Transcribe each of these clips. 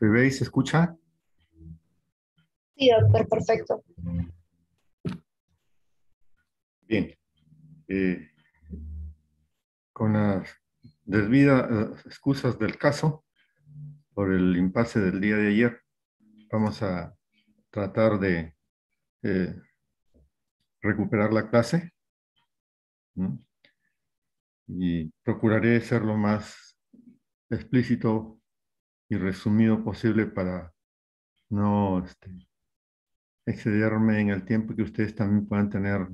¿Se veis? escucha? Sí, doctor, perfecto. Bien. Eh, con las desvidas eh, excusas del caso, por el impasse del día de ayer, vamos a tratar de eh, recuperar la clase. Y procuraré ser lo más explícito y resumido posible para no este, excederme en el tiempo que ustedes también puedan tener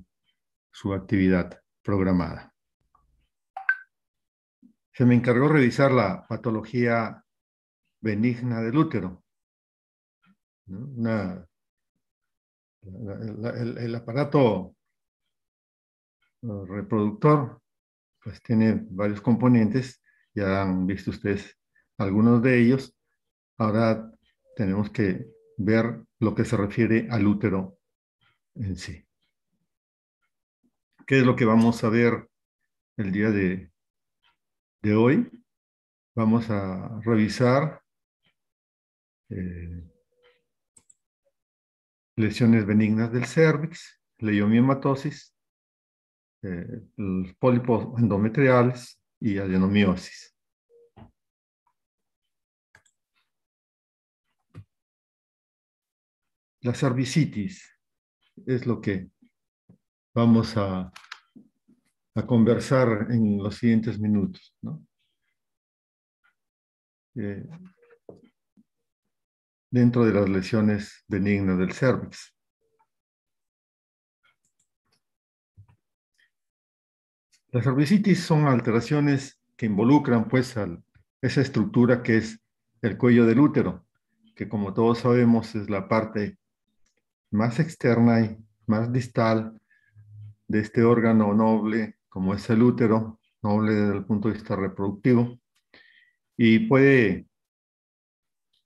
su actividad programada. Se me encargó revisar la patología benigna del útero. el, aparato uh, reproductor pues tiene varios componentes, ya han visto ustedes algunos de ellos, ahora tenemos que ver lo que se refiere al útero en sí. ¿Qué es lo que vamos a ver el día de, hoy? Vamos a revisar eh, lesiones benignas del cérvix, leiomiematosis, eh, los pólipos endometriales y adenomiosis. la cervicitis es lo que vamos a, conversar en los siguientes minutos. ¿no? Eh, dentro de las lesiones benignas del cervix. Las cervicitis son alteraciones que involucran pues esa estructura que es el cuello del útero, que como todos sabemos es la parte más externa y más distal de este órgano noble, como es el útero, noble desde el punto de vista reproductivo, y puede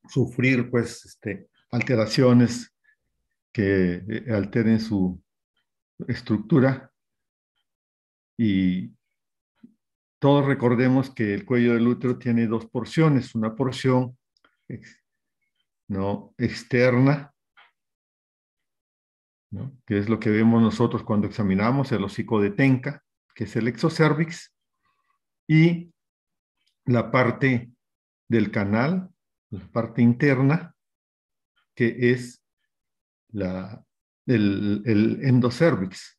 sufrir pues este, alteraciones que eh, alteren su estructura. Y todos recordemos que el cuello del útero tiene dos porciones, una porción ¿no? externa que es lo que vemos nosotros cuando examinamos el hocico de Tenca, que es el exocervix, y la parte del canal, la parte interna, que es la, el, el endocervix.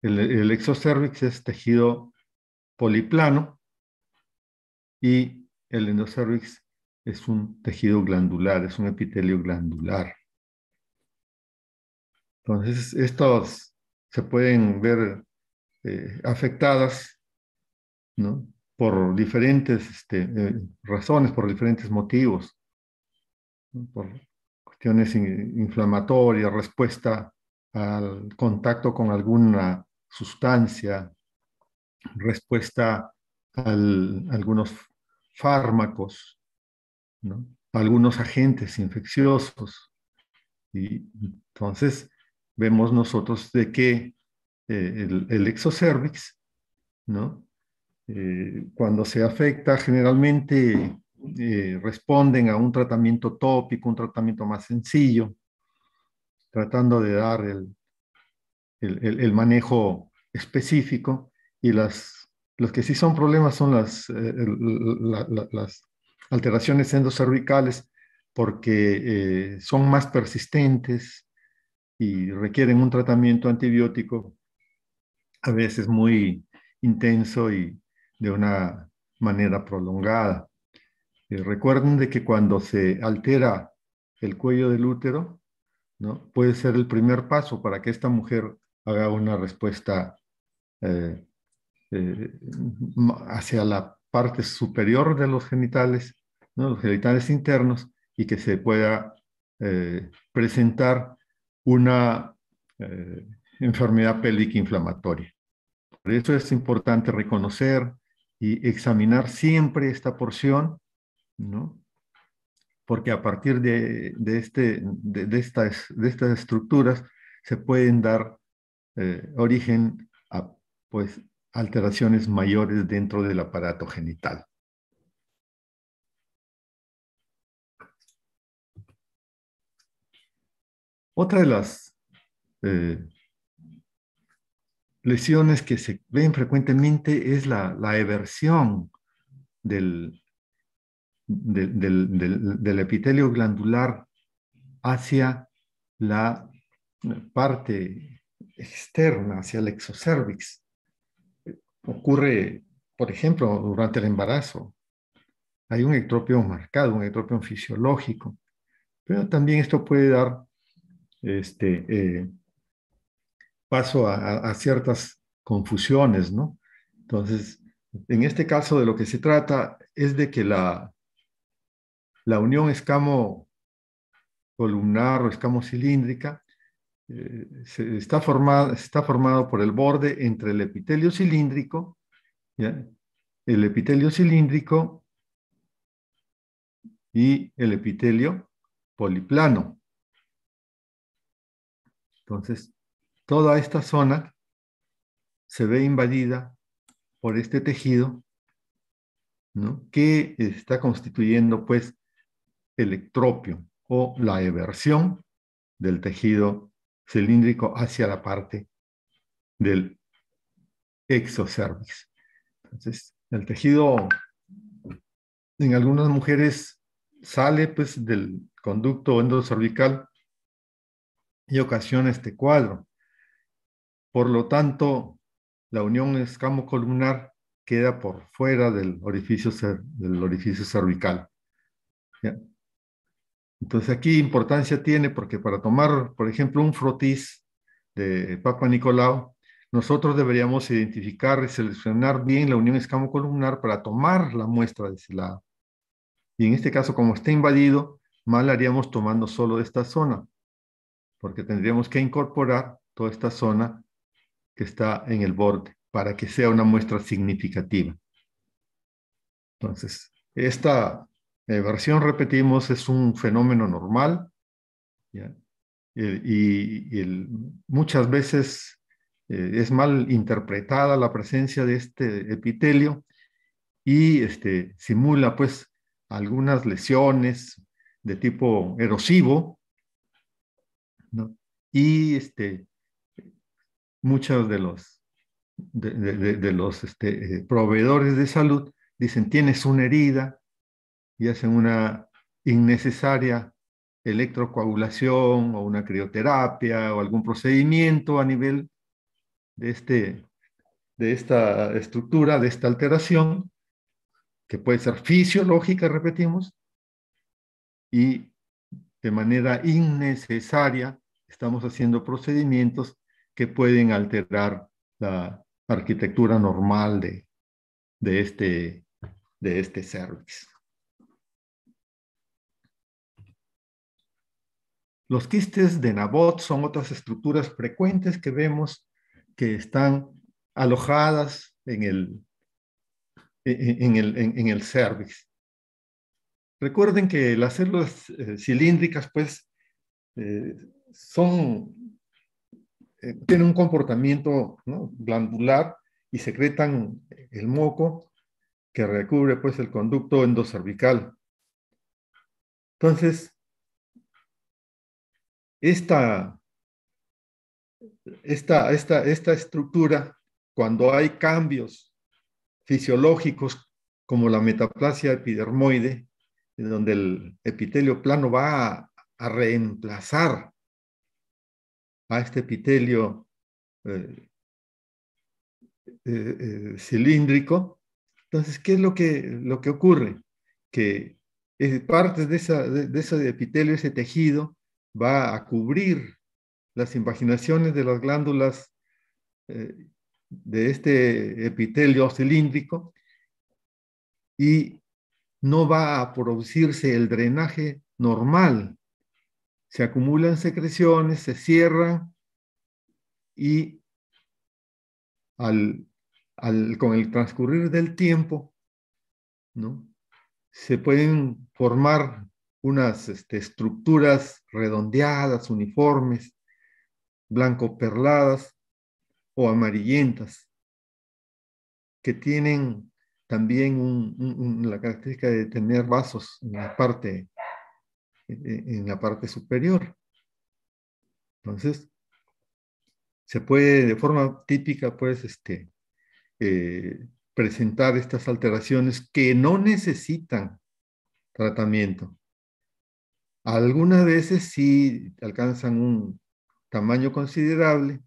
El, el exocervix es tejido poliplano y el endocervix es un tejido glandular, es un epitelio glandular. Entonces, estos se pueden ver eh, afectadas por diferentes este, eh, razones, por diferentes motivos, por cuestiones inflamatorias, respuesta al contacto con alguna sustancia, respuesta a algunos fármacos, algunos agentes infecciosos. Y entonces, vemos nosotros de que eh, el, el, exocervix, eh, cuando se afecta, generalmente eh, responden a un tratamiento tópico, un tratamiento más sencillo, tratando de dar el, manejo específico y las, los que sí son problemas son las, las alteraciones endocervicales porque son más persistentes, y requieren un tratamiento antibiótico a veces muy intenso y de una manera prolongada. Eh, recuerden de que cuando se altera el cuello del útero, ¿no? puede ser el primer paso para que esta mujer haga una respuesta eh, eh, hacia la parte superior de los genitales, ¿no? los genitales internos, y que se pueda presentar una eh, enfermedad pélvica inflamatoria. Por eso es importante reconocer y examinar siempre esta porción, ¿no? porque a partir de, este, de, estas, de estas estructuras se pueden dar eh, origen a pues, alteraciones mayores dentro del aparato genital. Otra de las eh, lesiones que se ven frecuentemente es la, la eversión del, del, epitelio glandular hacia la parte externa, hacia el exocervix. Ocurre, por ejemplo, durante el embarazo. Hay un ectropión marcado, un ectropión fisiológico, pero también esto puede dar este, eh, paso a, ciertas confusiones, ¿no? Entonces, en este caso de lo que se trata es de que la, unión escamo columnar o escamo cilíndrica eh, está, formada, está formado por el borde entre el epitelio cilíndrico, el epitelio cilíndrico y el epitelio poliplano. Entonces, toda esta zona se ve invadida por este tejido, Que está constituyendo, pues, el ectropio o la eversión del tejido cilíndrico hacia la parte del exocervix. Entonces, el tejido en algunas mujeres sale pues del conducto endocervical y ocasiona este cuadro. Por lo tanto, la unión escamo-columnar queda por fuera del orificio, del orificio cervical. Entonces aquí importancia tiene porque para tomar, por ejemplo, un frotis de Papa Nicolau, nosotros deberíamos identificar y seleccionar bien la unión escamo-columnar para tomar la muestra de ese lado. Y en este caso, como está invadido, mal haríamos tomando solo de esta zona porque tendríamos que incorporar toda esta zona que está en el borde para que sea una muestra significativa. Entonces, esta eh, versión, repetimos, es un fenómeno normal y, muchas veces eh, es mal interpretada la presencia de este epitelio y este, simula pues algunas lesiones de tipo erosivo y este, muchos de los, de, los este, eh, proveedores de salud dicen, tienes una herida y hacen una innecesaria electrocoagulación o una crioterapia o algún procedimiento a nivel de, este, de esta estructura, de esta alteración, que puede ser fisiológica, repetimos, y de manera innecesaria estamos haciendo procedimientos que pueden alterar la arquitectura normal de, este, de este service. Los quistes de Nabot son otras estructuras frecuentes que vemos que están alojadas en el, en, en el service. Recuerden que las células eh, cilíndricas, pues, eh, son, eh, tienen un comportamiento glandular y secretan el moco que recubre, pues, el conducto endocervical. Entonces, esta, esta estructura, cuando hay cambios fisiológicos como la metaplasia epidermoide, donde el epitelio plano va a, reemplazar a este epitelio eh, eh, eh, cilíndrico. Entonces, ¿qué es lo que, lo que ocurre? Que parte de, ese epitelio, ese tejido, va a cubrir las invaginaciones de las glándulas de este epitelio cilíndrico y no va a producirse el drenaje normal. Se acumulan secreciones, se cierran y con el transcurrir del tiempo, se pueden formar unas este, estructuras redondeadas, uniformes, blanco perladas o amarillentas, que tienen también la característica de tener vasos en la parte, eh, en la parte superior. Entonces, se puede de forma típica, pues, este, eh, presentar estas alteraciones que no necesitan tratamiento. Algunas veces sí alcanzan un tamaño considerable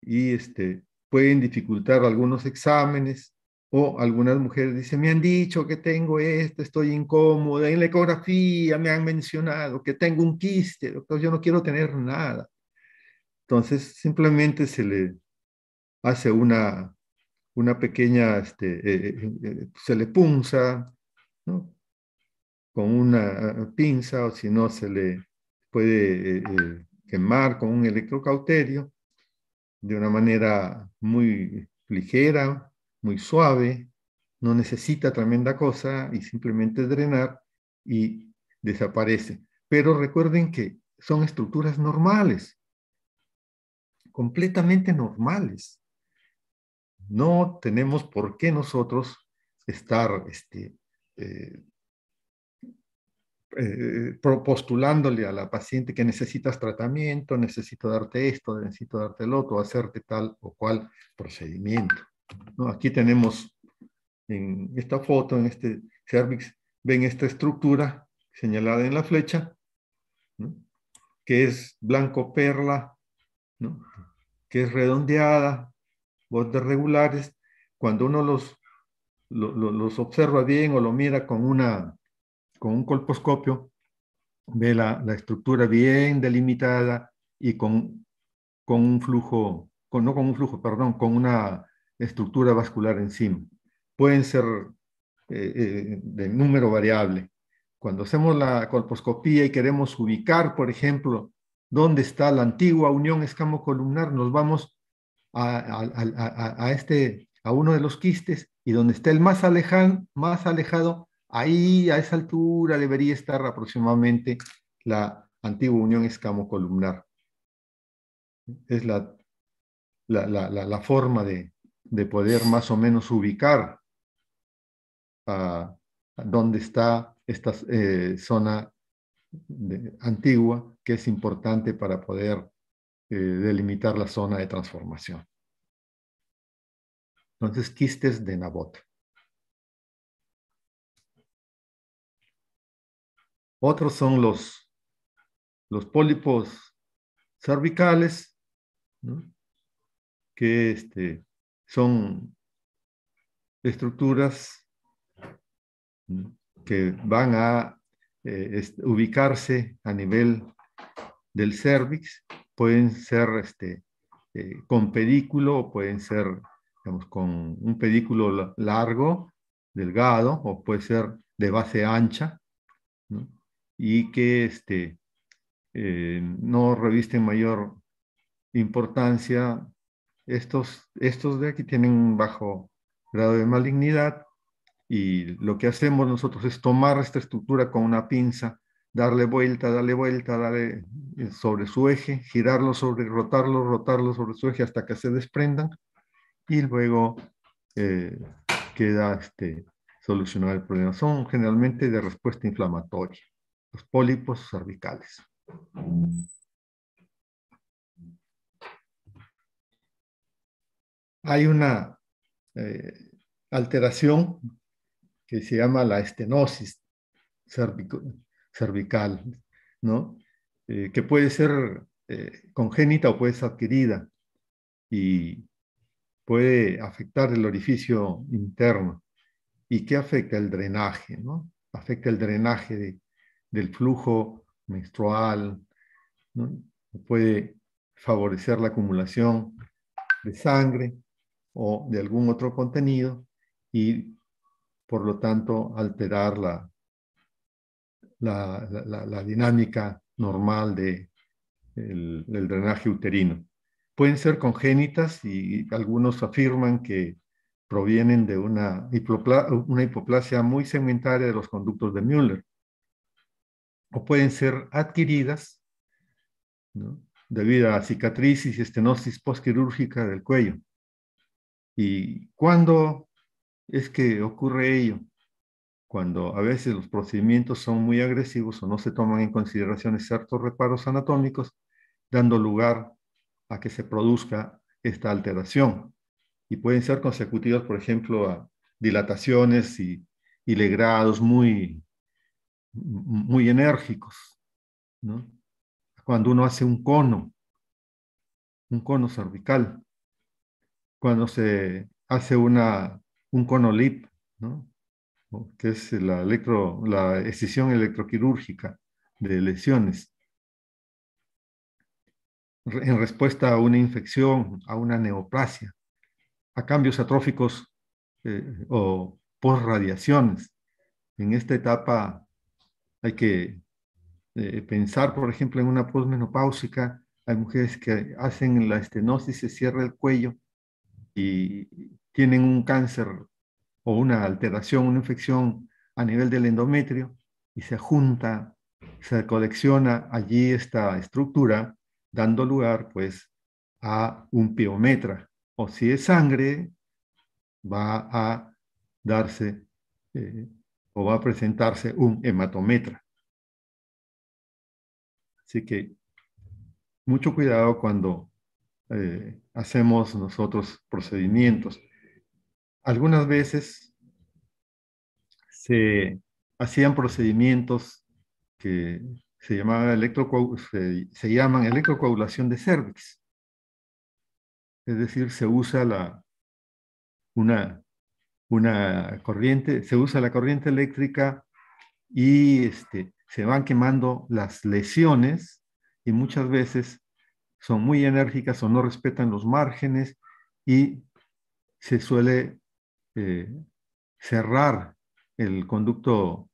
y este, pueden dificultar algunos exámenes o algunas mujeres dicen, me han dicho que tengo esto, estoy incómoda, en la ecografía me han mencionado que tengo un quiste, doctor, yo no quiero tener nada. Entonces simplemente se le hace una, una pequeña, este, eh, eh, eh, se le punza, Con una pinza o si no se le puede quemar con un electrocauterio de una manera muy ligera, muy suave, no necesita tremenda cosa y simplemente drenar y desaparece. Pero recuerden que son estructuras normales, completamente normales. No tenemos por qué nosotros estar este, eh, eh, postulándole a la paciente que necesitas tratamiento, necesito darte esto, necesito darte el otro, hacerte tal o cual procedimiento. Aquí tenemos en esta foto, en este cervix, ven esta estructura señalada en la flecha, que es blanco perla, que es redondeada, bordes regulares. Cuando uno los, los observa bien o lo mira con, una, con un colposcopio, ve la, estructura bien delimitada y con, con un flujo, con, no con un flujo, perdón, con una estructura vascular encima. Pueden ser eh, eh, de número variable. Cuando hacemos la colposcopía y queremos ubicar, por ejemplo, dónde está la antigua unión escamocolumnar, nos vamos a, este, a uno de los quistes y donde está el más, más alejado, ahí a esa altura debería estar aproximadamente la antigua unión escamocolumnar. Es la, la, la forma de, de poder más o menos ubicar a, ah, dónde está esta eh, zona antigua, que es importante para poder eh, delimitar la zona de transformación. Entonces, quistes de Nabot. Otros son los, los pólipos cervicales, que este, son estructuras que van a eh, ubicarse a nivel del cervix, pueden ser este, eh, con pedículo pueden ser con un pedículo largo, delgado, o puede ser de base ancha, y que este, eh, no revisten mayor importancia estos, estos de aquí tienen un bajo grado de malignidad y lo que hacemos nosotros es tomar esta estructura con una pinza, darle vuelta, darle vuelta, darle eh, sobre su eje, girarlo sobre, rotarlo, rotarlo sobre su eje hasta que se desprendan y luego eh, queda este, solucionado el problema. Son generalmente de respuesta inflamatoria, los pólipos cervicales. hay una eh, alteración que se llama la estenosis cervical, eh, que puede ser eh, congénita o puede ser adquirida y puede afectar el orificio interno. ¿Y que afecta el drenaje? ¿no? Afecta el drenaje del flujo menstrual, puede favorecer la acumulación de sangre o de algún otro contenido y por lo tanto alterar la, la, dinámica normal del de el drenaje uterino. Pueden ser congénitas y algunos afirman que provienen de una, una hipoplasia muy segmentaria de los conductos de Müller. O pueden ser adquiridas debido a cicatrices y estenosis postquirúrgica del cuello. ¿Y cuando es que ocurre ello? Cuando a veces los procedimientos son muy agresivos o no se toman en consideración ciertos reparos anatómicos, dando lugar a que se produzca esta alteración. Y pueden ser consecutivas, por ejemplo, a dilataciones y, legrados muy, muy enérgicos. Cuando uno hace un cono, un cono cervical, cuando se hace un conolip, que es la, electro, la escisión electroquirúrgica de lesiones, en respuesta a una infección, a una neoplasia, a cambios atróficos eh, o postradiaciones. En esta etapa hay que eh, pensar, por ejemplo, en una posmenopáusica. Hay mujeres que hacen la estenosis, se cierra el cuello y tienen un cáncer o una alteración, una infección a nivel del endometrio y se junta, se colecciona allí esta estructura, dando lugar pues a un piometra. O si es sangre, va a darse eh, o va a presentarse un hematometra. Así que mucho cuidado cuando eh, hacemos nosotros procedimientos. Algunas veces se hacían procedimientos que se, llamaban se llaman electrocoagulación de cervix. Es decir, se usa la, una, corriente, se usa la corriente eléctrica y este, se van quemando las lesiones y muchas veces son muy enérgicas o no respetan los márgenes y se suele eh, cerrar el conducto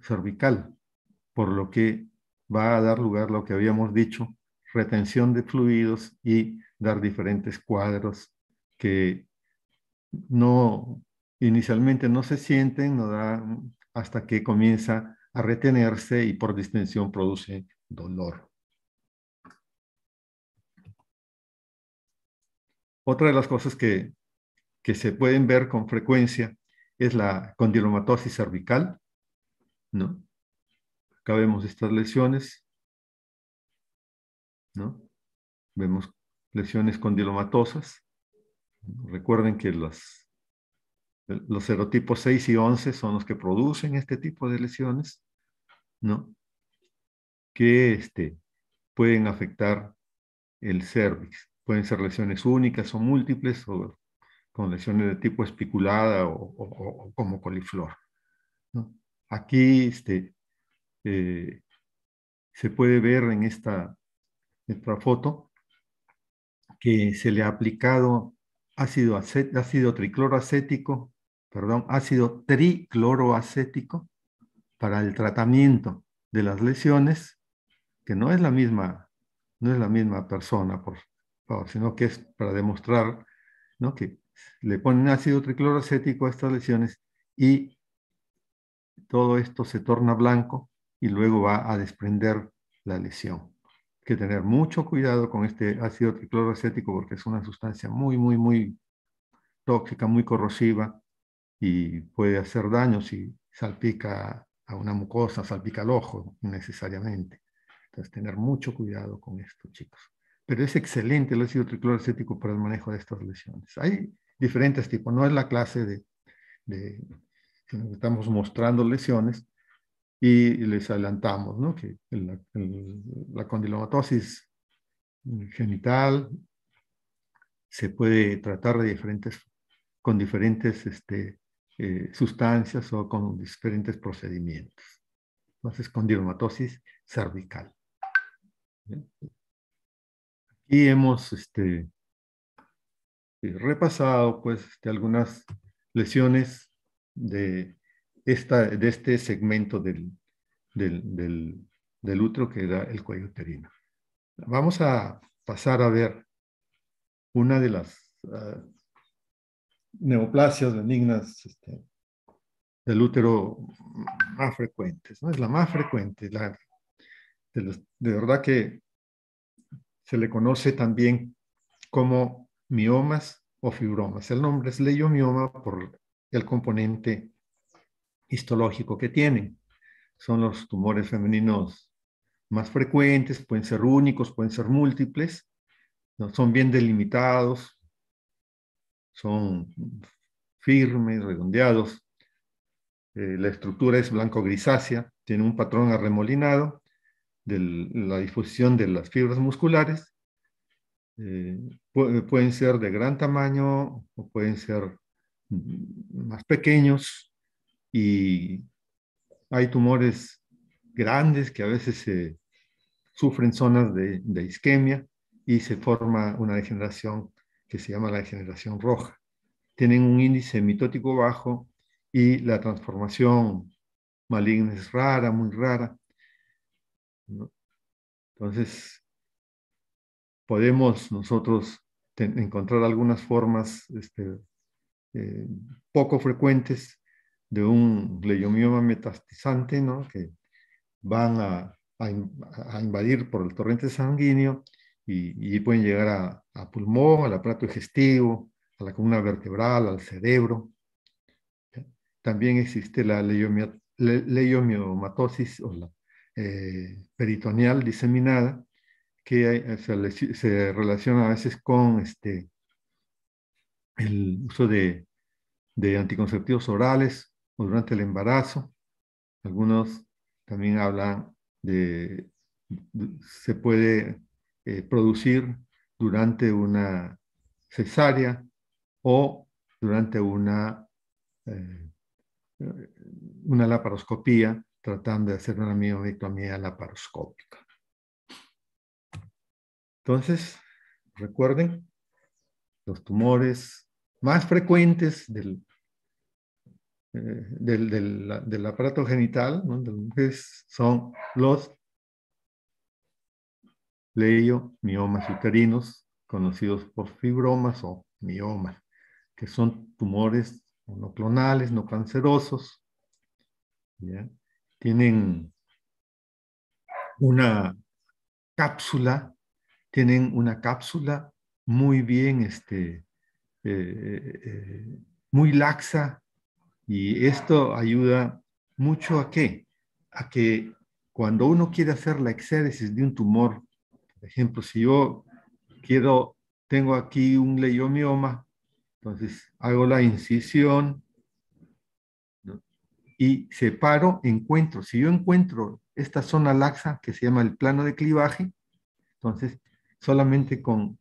cervical, por lo que va a dar lugar a lo que habíamos dicho, retención de fluidos y dar diferentes cuadros que no inicialmente no se sienten, no hasta que comienza a retenerse y por distensión produce dolor. Otra de las cosas que, se pueden ver con frecuencia es la condilomatosis cervical, ¿no? Acá vemos estas lesiones, ¿no? Vemos lesiones condilomatosas. Recuerden que los, los serotipos 6 y 11 son los que producen este tipo de lesiones, ¿no? Que este, pueden afectar el cervix. Pueden ser lesiones únicas o múltiples o con lesiones de tipo espiculada o, como coliflor. Aquí este, eh, se puede ver en esta, foto que se le ha aplicado ácido, ácido tricloroacético, perdón, ácido tricloroacético para el tratamiento de las lesiones, que no es la misma, no es la misma persona, por, sino que es para demostrar ¿no? que le ponen ácido tricloroacético a estas lesiones y todo esto se torna blanco y luego va a desprender la lesión. Hay que tener mucho cuidado con este ácido tricloroacético porque es una sustancia muy, muy, muy tóxica, muy corrosiva y puede hacer daño si salpica a una mucosa, salpica al ojo necesariamente. Entonces, tener mucho cuidado con esto, chicos pero es excelente el ácido tricloroacético para el manejo de estas lesiones. Hay diferentes tipos, no es la clase de, estamos mostrando lesiones y les adelantamos, ¿no? Que la condilomatosis genital se puede tratar de diferentes, con diferentes este, eh, sustancias o con diferentes procedimientos. Entonces, condilomatosis cervical. Y hemos este, eh, repasado pues, este, algunas lesiones de, esta, de este segmento del, del, útero que era el cuello uterino. Vamos a pasar a ver una de las ah, neoplasias benignas este, del útero más frecuentes, ¿no? Es la más frecuente, la, de verdad que se le conoce también como miomas o fibromas. El nombre es leiomioma por el componente histológico que tienen. Son los tumores femeninos más frecuentes, pueden ser únicos, pueden ser múltiples, son bien delimitados, son firmes, redondeados, eh, la estructura es blanco-grisácea, tiene un patrón arremolinado de la difusión de las fibras musculares. Eh, pueden ser de gran tamaño o pueden ser más pequeños y hay tumores grandes que a veces sufren zonas de isquemia y se forma una degeneración que se llama la degeneración roja. Tienen un índice mitótico bajo y la transformación maligna es rara, muy rara. Entonces, podemos nosotros encontrar algunas formas este, eh, poco frecuentes de un leiomioma metastizante, ¿no? que van a, invadir por el torrente sanguíneo y, pueden llegar a, pulmón, al aparato digestivo, a la columna vertebral, al cerebro. También existe la leyomiomatosis o la eh, peritoneal diseminada que eh, se, relaciona a veces con este, el uso de, anticonceptivos orales o durante el embarazo. Algunos también hablan de, se puede eh, producir durante una cesárea o durante una, una laparoscopía tratando de hacer una la laparoscópica. Entonces, recuerden, los tumores más frecuentes del, eh, del, del, aparato genital ¿no? de son los miomas uterinos, conocidos por fibromas o miomas, que son tumores monoclonales, no cancerosos. ¿ya? tienen una cápsula, tienen una cápsula muy bien, este, eh, eh, eh, muy laxa, y esto ayuda mucho a qué? A que cuando uno quiere hacer la exéresis de un tumor, por ejemplo, si yo quiero, tengo aquí un leiomioma, entonces hago la incisión, y separo, encuentro. Si yo encuentro esta zona laxa que se llama el plano de clivaje, entonces solamente con,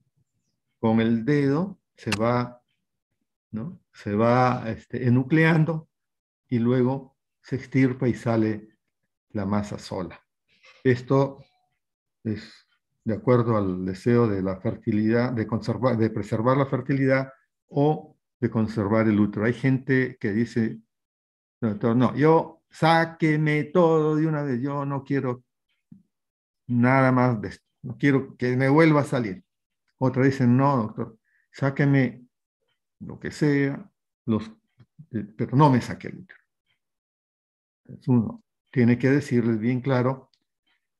con el dedo se va, ¿no? se va este, enucleando y luego se extirpa y sale la masa sola. Esto es de acuerdo al deseo de la fertilidad, de, conservar, de preservar la fertilidad o de conservar el útero. Hay gente que dice, Doctor, no, yo sáqueme todo de una vez, yo no quiero nada más de esto, no quiero que me vuelva a salir. Otra dicen, no, doctor, sáqueme lo que sea, los, eh, pero no me saque el útero. Uno tiene que decirles bien claro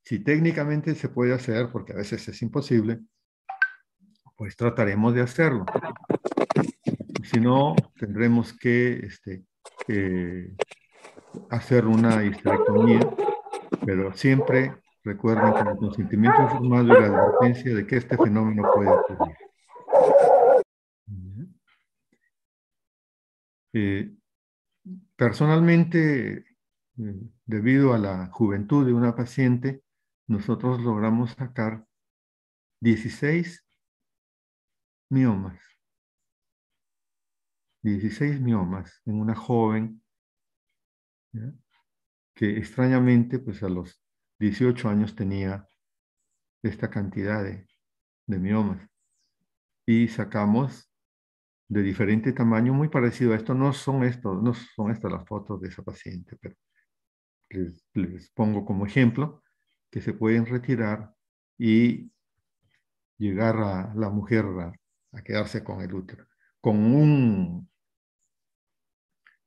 si técnicamente se puede hacer, porque a veces es imposible, pues trataremos de hacerlo. Si no, tendremos que este, eh, hacer una histerectomía, pero siempre recuerden con el consentimiento informado y la advertencia de que este fenómeno puede ocurrir. Eh, personalmente, eh, debido a la juventud de una paciente, nosotros logramos sacar 16 miomas. 16 miomas en una joven que extrañamente pues a los 18 años tenía esta cantidad de, miomas. Y sacamos de diferente tamaño, muy parecido a esto. No son, estos, no son estas las fotos de esa paciente, pero les, pongo como ejemplo que se pueden retirar y llegar a la mujer a quedarse con el útero, con un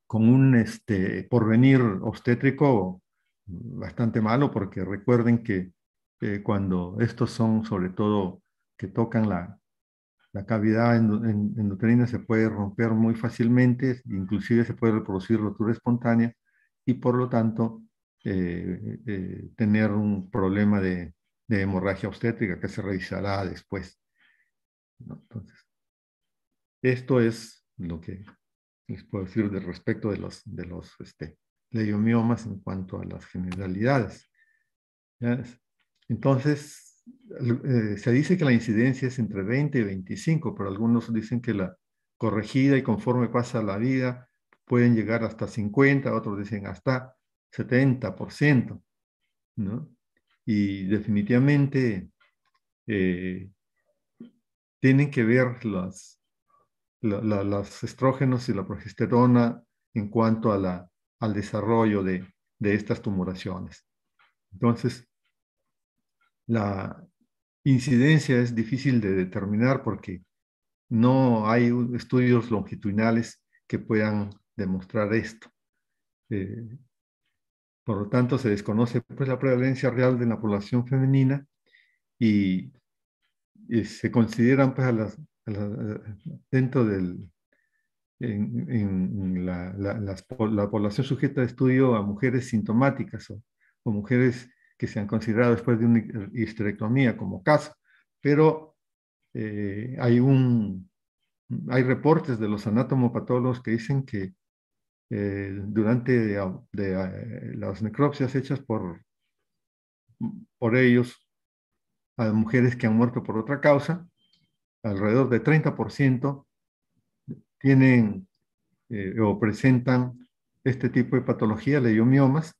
con un este, porvenir obstétrico bastante malo, porque recuerden que cuando estos son sobre todo que tocan la, la cavidad útero se puede romper muy fácilmente, inclusive se puede reproducir rotura espontánea y por lo tanto eh, eh, tener un problema de, hemorragia obstétrica que se revisará después. Entonces, esto es lo que les puedo decir de respecto de los, de los este, en cuanto a las generalidades. Entonces, eh, se dice que la incidencia es entre 20 y 25, pero algunos dicen que la corregida y conforme pasa la vida pueden llegar hasta 50, otros dicen hasta 70%, ¿no? Y definitivamente eh, tienen que ver las, los estrógenos y la progesterona en cuanto a la, al desarrollo de, estas tumoraciones. Entonces, la incidencia es difícil de determinar porque no hay estudios longitudinales que puedan demostrar esto. Eh, por lo tanto, se desconoce pues, la prevalencia real de la población femenina y, y se consideran pues, a las eh, dentro del, en, la, población sujeta de estudio a mujeres sintomáticas o, mujeres que se han considerado después de una histerectomía como caso. Pero eh, hay, un, hay reportes de los anatomopatólogos que dicen que eh, durante las necropsias hechas por, por ellos a mujeres que han muerto por otra causa, alrededor de 30%, tienen eh, o presentan este tipo de patología, leiomiomas,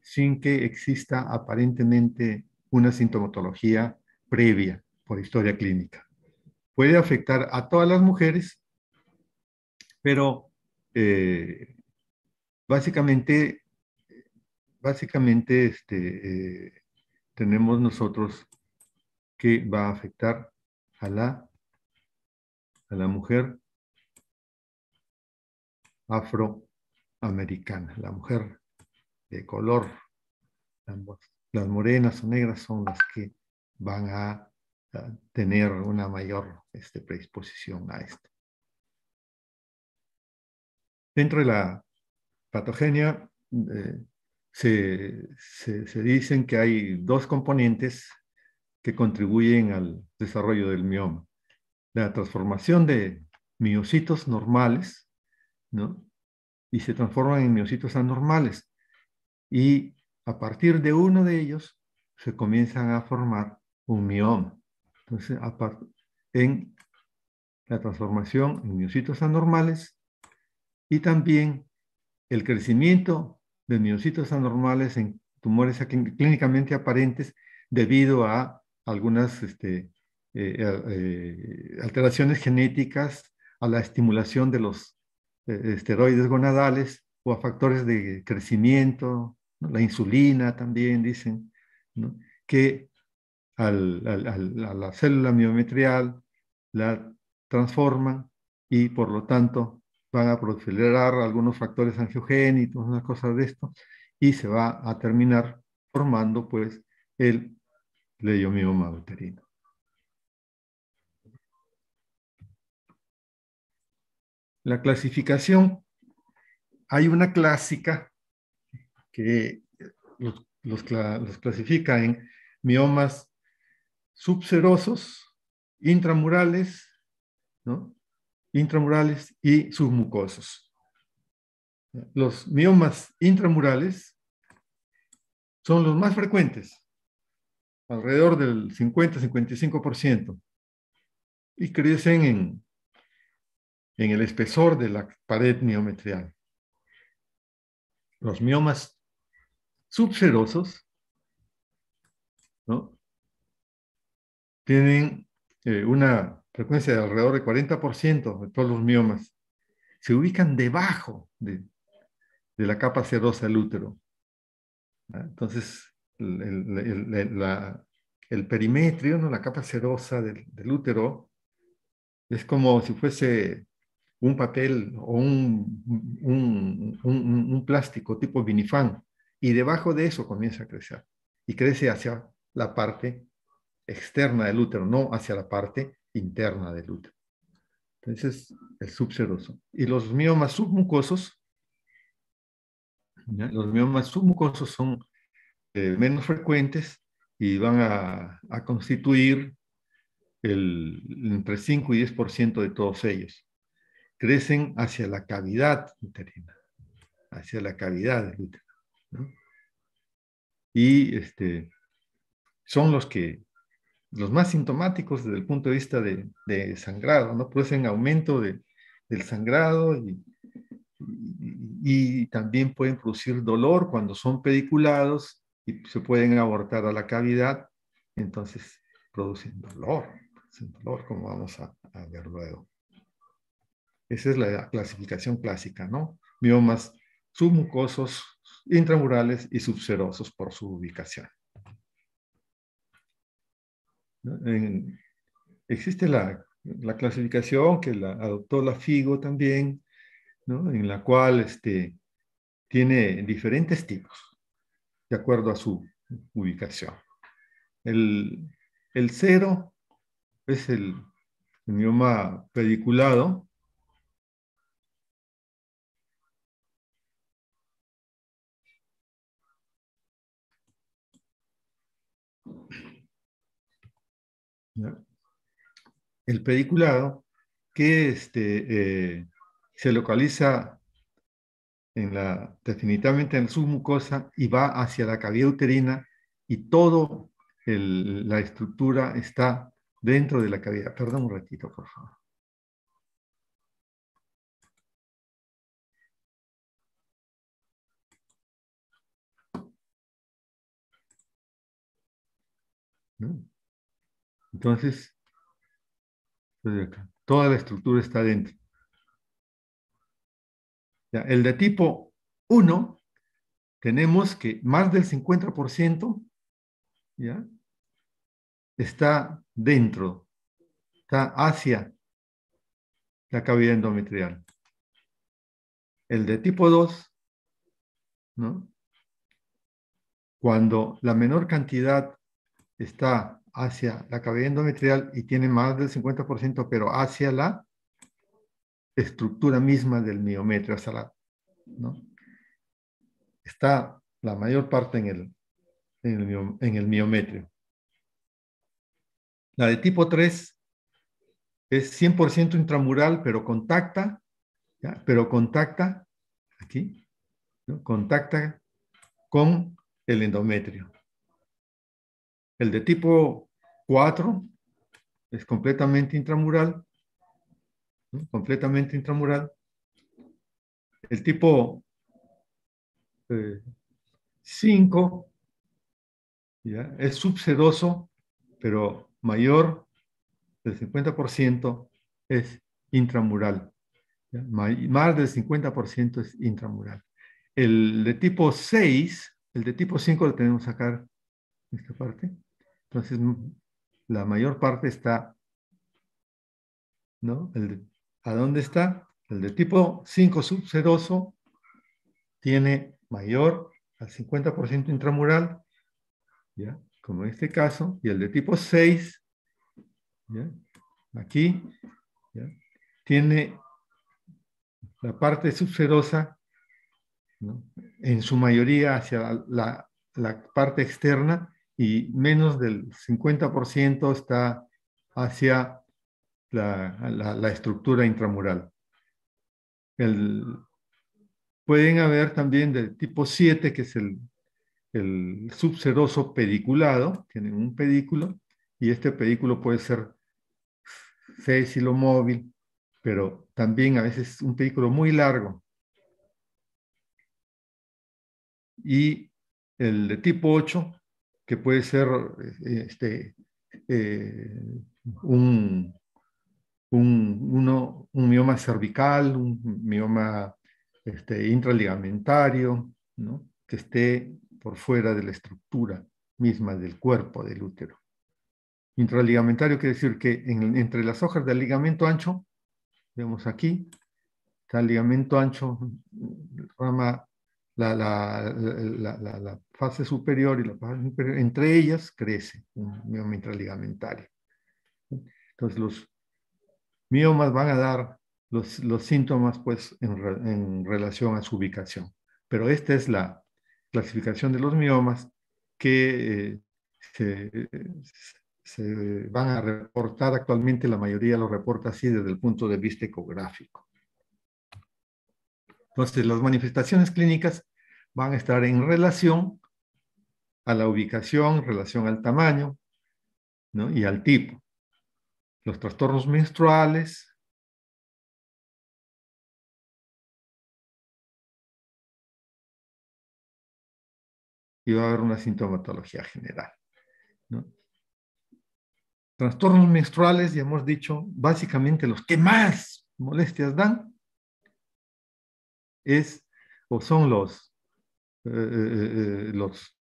sin que exista aparentemente una sintomatología previa por historia clínica. Puede afectar a todas las mujeres, pero eh, básicamente, básicamente este, eh, tenemos nosotros que va a afectar a la la mujer afroamericana, la mujer de color. Las morenas o negras son las que van a, tener una mayor este, predisposición a esto. Dentro de la patogenia eh, se, dicen que hay dos componentes que contribuyen al desarrollo del mioma la transformación de miocitos normales, ¿no? Y se transforman en miocitos anormales. Y a partir de uno de ellos se comienzan a formar un mioma. Entonces, en la transformación en miocitos anormales y también el crecimiento de miocitos anormales en tumores clínicamente aparentes debido a algunas este, eh, eh, eh, alteraciones genéticas a la estimulación de los esteroides gonadales o a factores de crecimiento, la insulina también, dicen, que a la célula miometrial la transforman y por lo tanto van a proliferar algunos factores angiogénitos, una cosa de esto, y se va a terminar formando pues el mioma uterino. la clasificación. Hay una clásica que los, clasifica en miomas subserosos, intramurales, ¿no? intramurales y submucosos. Los miomas intramurales son los más frecuentes, alrededor del 50-55%, y crecen en en el espesor de la pared miometrial. Los miomas subserosos ¿no? tienen eh, una frecuencia de alrededor del 40% de todos los miomas. Se ubican debajo de, la capa serosa del útero. ¿Ah? Entonces, el, el, perimetrio, ¿no? la capa serosa del útero, es como si fuese un papel o un, plástico tipo vinifán y debajo de eso comienza a crecer y crece hacia la parte externa del útero, no hacia la parte interna del útero. Entonces, el subseroso. Y los miomas submucosos, los miomas submucosos son eh, menos frecuentes y van a, constituir el, entre 5 y 10% de todos ellos crecen hacia la cavidad uterina, hacia la cavidad del Y este, son los que los más sintomáticos desde el punto de vista de, sangrado, ¿no? Producen pues aumento del sangrado y, también pueden producir dolor cuando son pediculados y se pueden abortar a la cavidad, entonces producen dolor, producen dolor como vamos a, a ver luego. Esa es la clasificación clásica, ¿no? Miomas submucosos, intramurales y subserosos por su ubicación. existe la, clasificación que la adoptó la FIGO también, ¿no? en la cual este, tiene diferentes tipos de acuerdo a su ubicación. El, cero es el, el mioma pediculado, el pediculado, que este, eh, se localiza en la, definitivamente en la submucosa y va hacia la cavidad uterina y toda la estructura está dentro de la cavidad. Perdón un ratito, por favor. Entonces, pues, toda la estructura está dentro. el de tipo 1, tenemos que más del 50% está dentro, está hacia la cavidad endometrial. El de tipo 2, ¿no? cuando la menor cantidad está hacia la cavidad endometrial y tiene más del 50%, pero hacia la estructura misma del miometrio, hasta la, ¿no? Está la mayor parte en el, en el, en el miometrio. La de tipo 3 es 100% intramural, pero contacta, pero contacta, aquí, contacta con el endometrio. El de tipo 4 es completamente intramural, completamente intramural. El tipo 5 eh, es subsedoso, pero mayor del 50% es intramural. Más del 50% es intramural. El de tipo 6, el de tipo 5 lo tenemos acá en esta parte. Entonces, la mayor parte está, ¿no? ¿A dónde está? El de tipo 5 subseroso tiene mayor al 50% intramural, ¿ya? como en este caso, y el de tipo 6, ¿ya? aquí, ¿ya? tiene la parte subserosa en su mayoría hacia la, la parte externa y menos del 50% está hacia la, estructura intramural. pueden haber también del tipo 7, que es el, subseroso pediculado, tienen un pedículo, y este pedículo puede ser fésil o móvil, pero también a veces un pedículo muy largo. Y el de tipo 8 que puede ser eh, este, eh, un, un, uno, un, mioma cervical, un mioma este, intraligamentario, ¿no? que esté por fuera de la estructura misma del cuerpo del útero. Intraligamentario quiere decir que entre las hojas del ligamento ancho, vemos aquí, está el ligamento ancho, rama la, fase superior y la fase inferior, entre ellas crece un mioma intraligamentario. Entonces los miomas van a dar los, los síntomas pues en, relación a su ubicación. Pero esta es la clasificación de los miomas que eh, se, se, van a reportar actualmente, la mayoría lo reporta así desde el punto de vista ecográfico. Entonces, las manifestaciones clínicas van a estar en relación a la ubicación, relación al tamaño y al tipo. Los trastornos menstruales. Y va a haber una sintomatología general. Trastornos menstruales, ya hemos dicho, básicamente los que más molestias dan es o son los, eh, eh, eh, los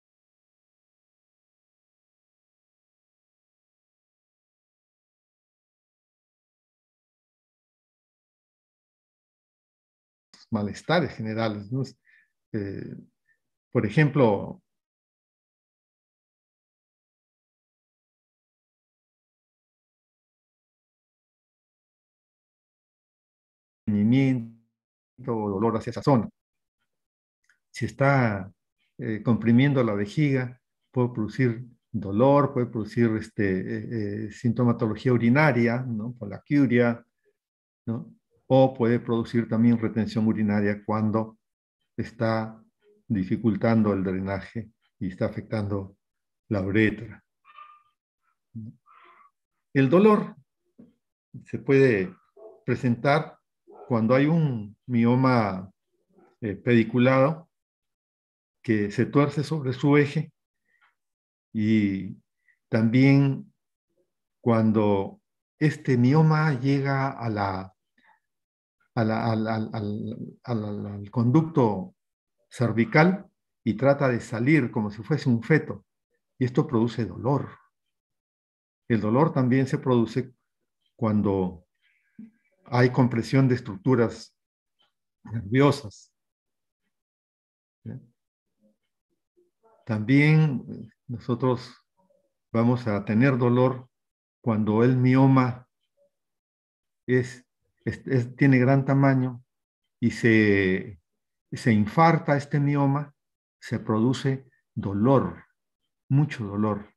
malestares generales. ¿no? por ejemplo, o dolor hacia esa zona. Si está eh, comprimiendo la vejiga, puede producir dolor, puede producir este, eh, eh, sintomatología urinaria, ¿no? por la curia, ¿no? o puede producir también retención urinaria cuando está dificultando el drenaje y está afectando la uretra. El dolor se puede presentar cuando hay un mioma eh, pediculado que se tuerce sobre su eje y también cuando este mioma llega a la, al, al conducto cervical y trata de salir como si fuese un feto. Y esto produce dolor. El dolor también se produce cuando hay compresión de estructuras nerviosas. También eh, nosotros vamos a tener dolor cuando el mioma es, tiene gran tamaño y se, se infarta este mioma, se produce dolor, mucho dolor,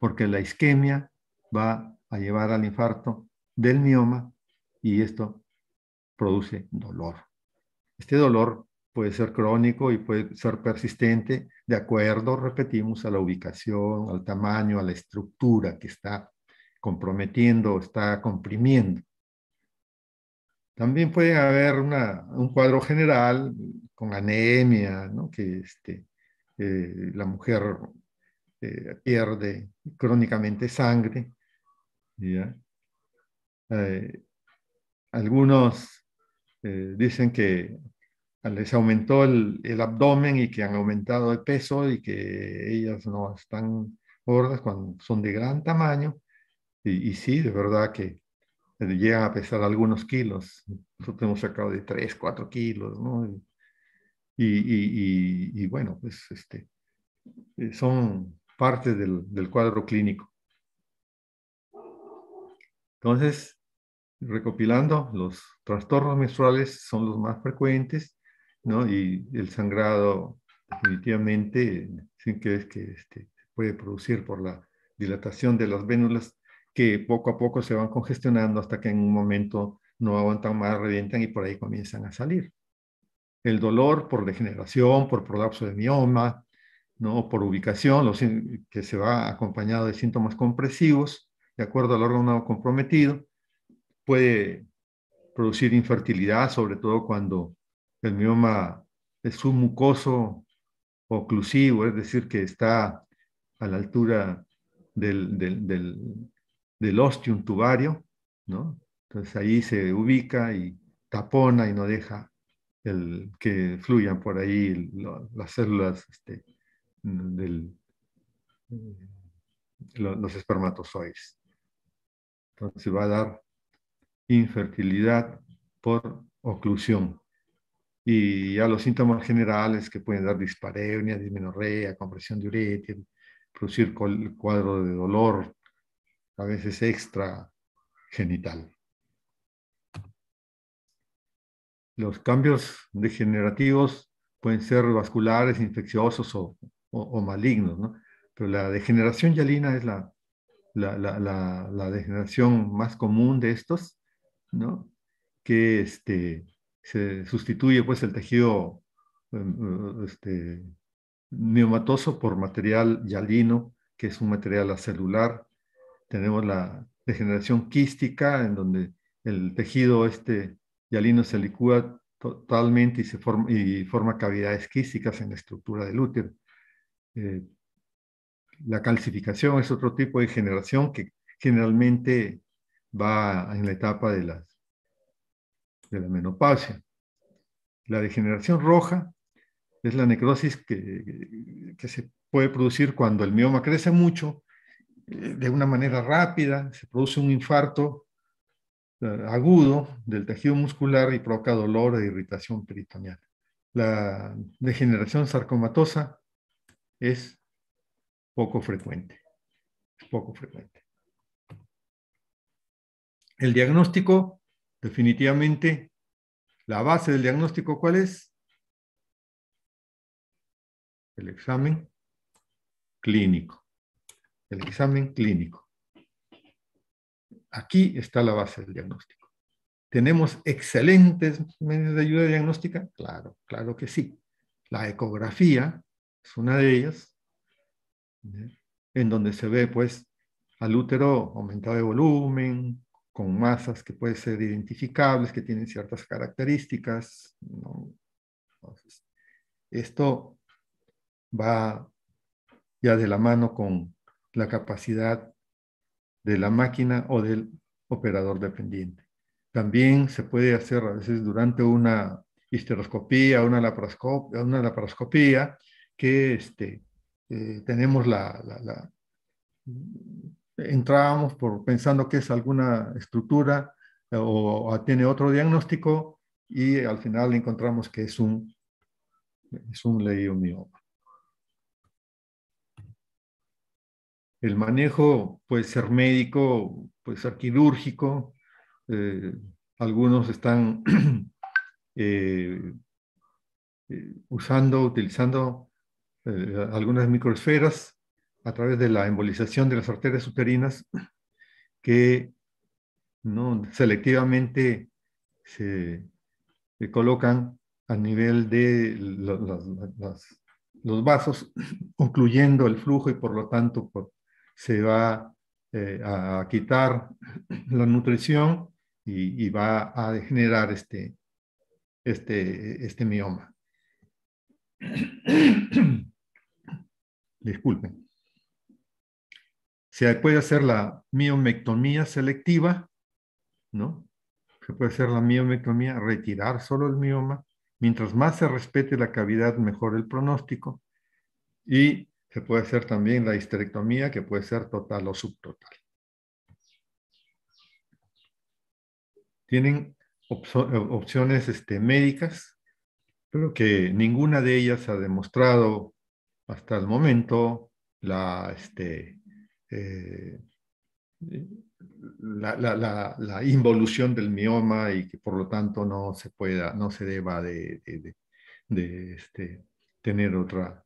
porque la isquemia va a llevar al infarto del mioma y esto produce dolor. Este dolor puede ser crónico y puede ser persistente de acuerdo, repetimos, a la ubicación, al tamaño, a la estructura que está comprometiendo, está comprimiendo. También puede haber un cuadro general con anemia, ¿no? que este, eh, la mujer eh, pierde crónicamente sangre, ¿ya? Eh, algunos eh, dicen que les aumentó el, abdomen y que han aumentado el peso y que ellas no están gordas cuando son de gran tamaño. Y, sí, de verdad que eh, llegan a pesar algunos kilos. Nosotros hemos sacado de 3, 4 kilos, ¿no? Y, bueno, pues este, son parte del, del cuadro clínico. Entonces, recopilando, los trastornos menstruales son los más frecuentes, ¿no? Y el sangrado definitivamente sin que es que puede producir por la dilatación de las vénulas que poco a poco se van congestionando hasta que en un momento no aguantan más, revientan y por ahí comienzan a salir. El dolor por degeneración, por prolapso de mioma, ¿no? por ubicación, los, que se va acompañado de síntomas compresivos, de acuerdo al órgano comprometido, puede producir infertilidad, sobre todo cuando el mioma es mucoso oclusivo, es decir, que está a la altura del, del, del, ostium tubario, ¿no? Entonces ahí se ubica y tapona y no deja el, que fluyan por ahí las células este, los espermatozoides. Entonces va a dar infertilidad por oclusión. Y a los síntomas generales que pueden dar dispareunia, dismenorrea, compresión de uretia, producir el cuadro de dolor, a veces extra genital. Los cambios degenerativos pueden ser vasculares, infecciosos o, malignos, ¿no? pero la degeneración yalina es la, la, la, degeneración más común de estos que este, se sustituye pues el tejido eh, eh, este, por material yalino, que es un material acelular. Tenemos la degeneración quística, en donde el tejido este yalino se licúa totalmente y, se forma, y forma cavidades quísticas en la estructura del útero. Eh, la calcificación es otro tipo de generación que generalmente va en la etapa de, de la menopausia. La degeneración roja es la necrosis que, que se puede producir cuando el mioma crece mucho, eh, de una manera rápida, se produce un infarto eh, agudo del tejido muscular y provoca dolor e irritación peritoneal. La degeneración sarcomatosa es poco frecuente, es poco frecuente. El diagnóstico, definitivamente, la base del diagnóstico, ¿cuál es? El examen clínico. El examen clínico. Aquí está la base del diagnóstico. ¿Tenemos excelentes medios de ayuda diagnóstica? Claro, claro que sí. La ecografía es una de ellas, ¿eh? en donde se ve pues al útero aumentado de volumen, con masas que pueden ser identificables, que tienen ciertas características. esto va ya de la mano con la capacidad de la máquina o del operador dependiente. También se puede hacer a veces durante una histeroscopía, una laparoscopía, que este, eh, tenemos la entrábamos por, pensando que es alguna estructura eh, o, tiene otro diagnóstico y al final encontramos que es un, es un El manejo puede ser médico, puede ser quirúrgico, eh, algunos están eh, usando, utilizando algunas microesferas a través de la embolización de las arterias uterinas que ¿no? selectivamente se, colocan a nivel de los, vasos, concluyendo el flujo y por lo tanto pues, se va eh, a quitar la nutrición y, va a degenerar este, este, este mioma. Disculpen. Se puede hacer la miomectomía selectiva, ¿no? Se puede hacer la miomectomía, retirar solo el mioma. Mientras más se respete la cavidad, mejor el pronóstico. Y se puede hacer también la histerectomía, que puede ser total o subtotal. Tienen opciones este, médicas, pero que ninguna de ellas ha demostrado hasta el momento la, este, eh, la, involución del mioma y que por lo tanto no se pueda, no se deba de, de, este, tener otra,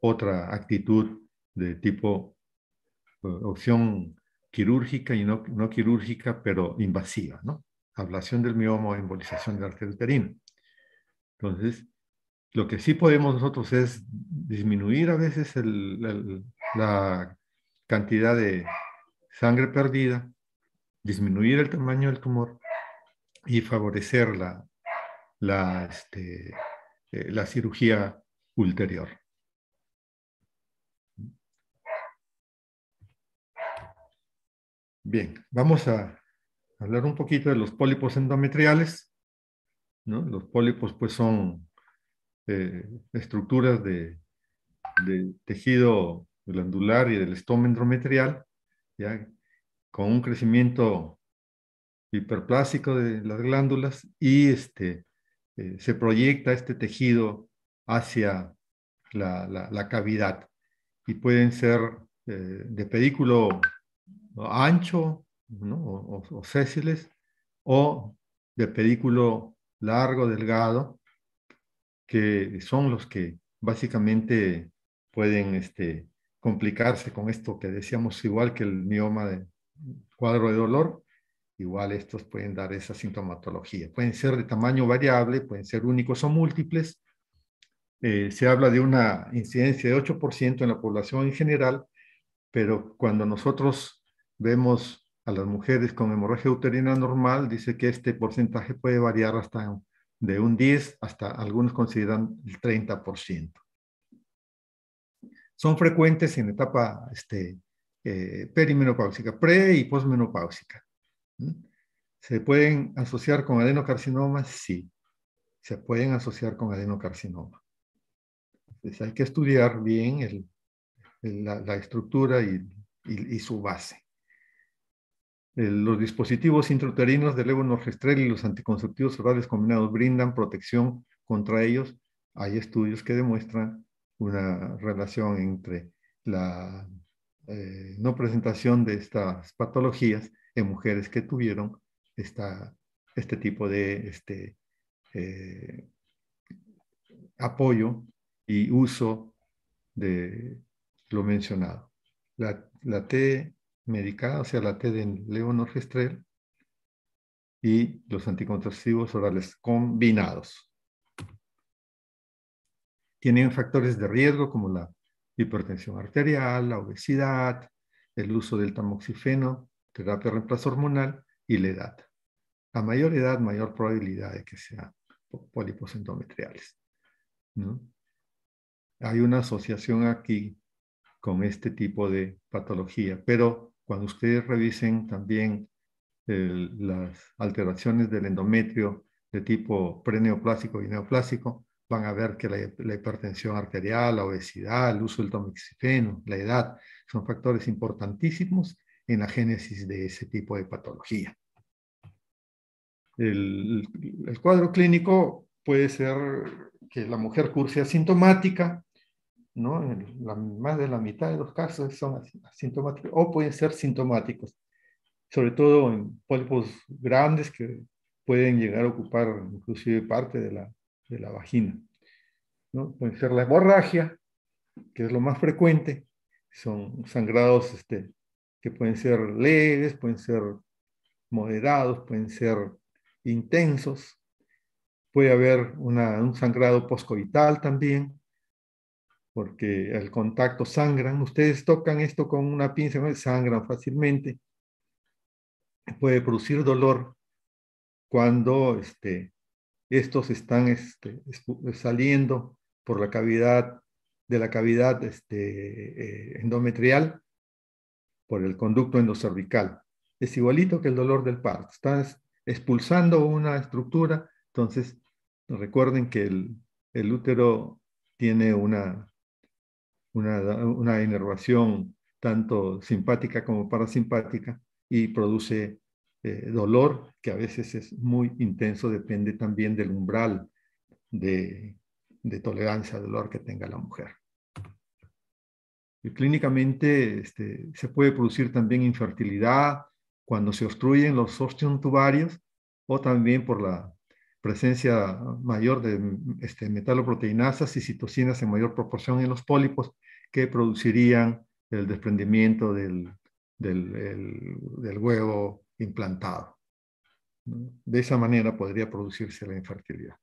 otra actitud de tipo eh, opción quirúrgica y no, no quirúrgica, pero invasiva, ¿no? Ablación del mioma o embolización del la uterino Entonces, lo que sí podemos nosotros es disminuir a veces la cantidad de sangre perdida, disminuir el tamaño del tumor y favorecer la, la, este, eh, cirugía ulterior. Bien, vamos a hablar un poquito de los pólipos endometriales. Los pólipos pues son eh, estructuras de, de tejido glandular y del estómago endometrial, ¿ya? con un crecimiento hiperplásico de las glándulas y este, eh, se proyecta este tejido hacia la, cavidad y pueden ser eh, de pedículo ancho o, o, o o de pedículo largo, delgado, que son los que básicamente pueden este, complicarse con esto que decíamos igual que el mioma de cuadro de dolor, igual estos pueden dar esa sintomatología. Pueden ser de tamaño variable, pueden ser únicos o múltiples. Eh, se habla de una incidencia de 8% en la población en general, pero cuando nosotros vemos a las mujeres con hemorragia uterina normal, dice que este porcentaje puede variar hasta de un 10 hasta algunos consideran el 30% son frecuentes en etapa este, eh, perimenopáusica, pre y posmenopáusica. ¿Se pueden asociar con adenocarcinoma? Sí, se pueden asociar con adenocarcinoma. Pues hay que estudiar bien la, estructura y, su base. los dispositivos intrauterinos del levonorgestrel y los anticonceptivos orales combinados brindan protección contra ellos. Hay estudios que demuestran una relación entre la eh, no presentación de estas patologías en mujeres que tuvieron este tipo de este, eh, apoyo y uso de lo mencionado. La, T medicada, o sea, la T de leonorgestrel y los anticonceptivos orales combinados. Tienen factores de riesgo como la hipertensión arterial, la obesidad, el uso del tamoxifeno, terapia de reemplazo hormonal y la edad. A mayor edad, mayor probabilidad de que sean pólipos endometriales. Hay una asociación aquí con este tipo de patología, pero cuando ustedes revisen también las alteraciones del endometrio de tipo preneoplásico y neoplásico, van a ver que la, hipertensión arterial, la obesidad, el uso del tamoxifeno, la edad, son factores importantísimos en la génesis de ese tipo de patología. El, cuadro clínico puede ser que la mujer curse asintomática, ¿no? más de la mitad de los casos son asintomáticos, o pueden ser sintomáticos, sobre todo en pólipos grandes que pueden llegar a ocupar inclusive parte de la, de la vagina. ¿no? Puede ser la hemorragia, que es lo más frecuente, son sangrados este, que pueden ser leves, pueden ser moderados, pueden ser intensos. Puede haber una, un sangrado poscoital también, porque el contacto sangran. Ustedes tocan esto con una pinza, sangran fácilmente. Puede producir dolor cuando este, estos están este, saliendo por la cavidad de la cavidad este, eh, endometrial por el conducto endocervical. Es igualito que el dolor del parto. Estás expulsando una estructura, entonces recuerden que el, útero tiene una, una, una, inervación tanto simpática como parasimpática y produce eh, dolor que a veces es muy intenso, depende también del umbral de, tolerancia al dolor que tenga la mujer. clínicamente este, se puede producir también infertilidad cuando se obstruyen los ostium tubarios o también por la presencia mayor de este, metaloproteinasas y citocinas en mayor proporción en los pólipos que producirían el desprendimiento del huevo implantado. De esa manera podría producirse la infertilidad.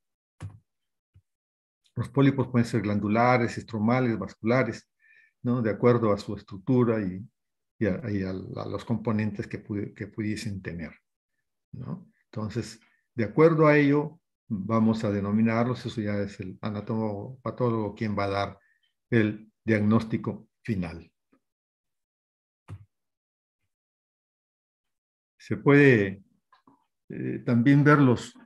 Los pólipos pueden ser glandulares, estromales, vasculares, ¿no? de acuerdo a su estructura y, a, los componentes que, pudiesen tener. ¿no? Entonces, de acuerdo a ello, vamos a denominarlos, eso ya es el anatomopatólogo patólogo quien va a dar el diagnóstico final. se puede eh, también ver los,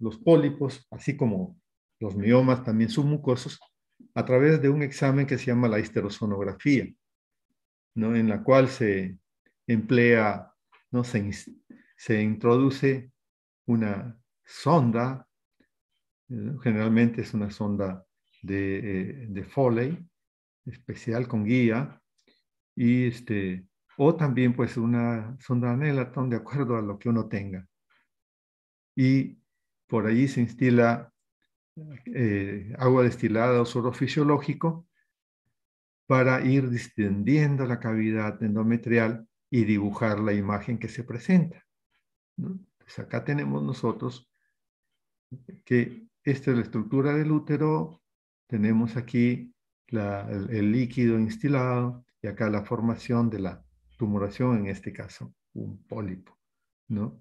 los pólipos, así como los miomas también submucosos, a través de un examen que se llama la histerosonografía, ¿no? en la cual se emplea, ¿no? se, se introduce una sonda, eh, generalmente es una sonda de, eh, de Foley, especial con guía, y este, o también pues una sonda anelatón, de acuerdo a lo que uno tenga. Y por allí se instila eh, agua destilada o suero fisiológico para ir distendiendo la cavidad endometrial y dibujar la imagen que se presenta. Pues acá tenemos nosotros que esta es la estructura del útero, tenemos aquí el, el líquido instilado y acá la formación de la tumoración, en este caso, un pólipo, ¿no?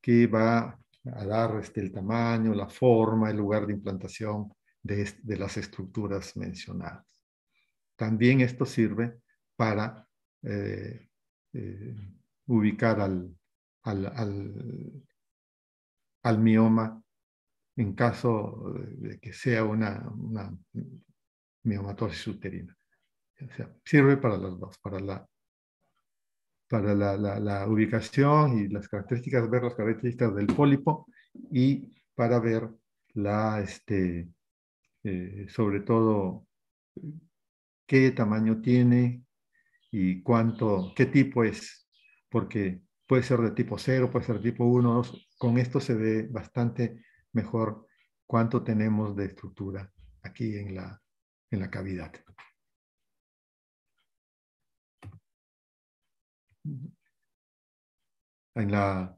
Que va a dar este, el tamaño, la forma, el lugar de implantación de, las estructuras mencionadas. También esto sirve para eh, eh, ubicar al, mioma en caso de que sea una, una miomatosis uterina. O sea, sirve para las dos, para la para la, ubicación y las características, ver las características del pólipo y para ver la, este, eh, sobre todo, qué tamaño tiene y cuánto, qué tipo es, porque puede ser de tipo 0, puede ser de tipo 1, con esto se ve bastante mejor cuánto tenemos de estructura aquí en la, en la cavidad. En la,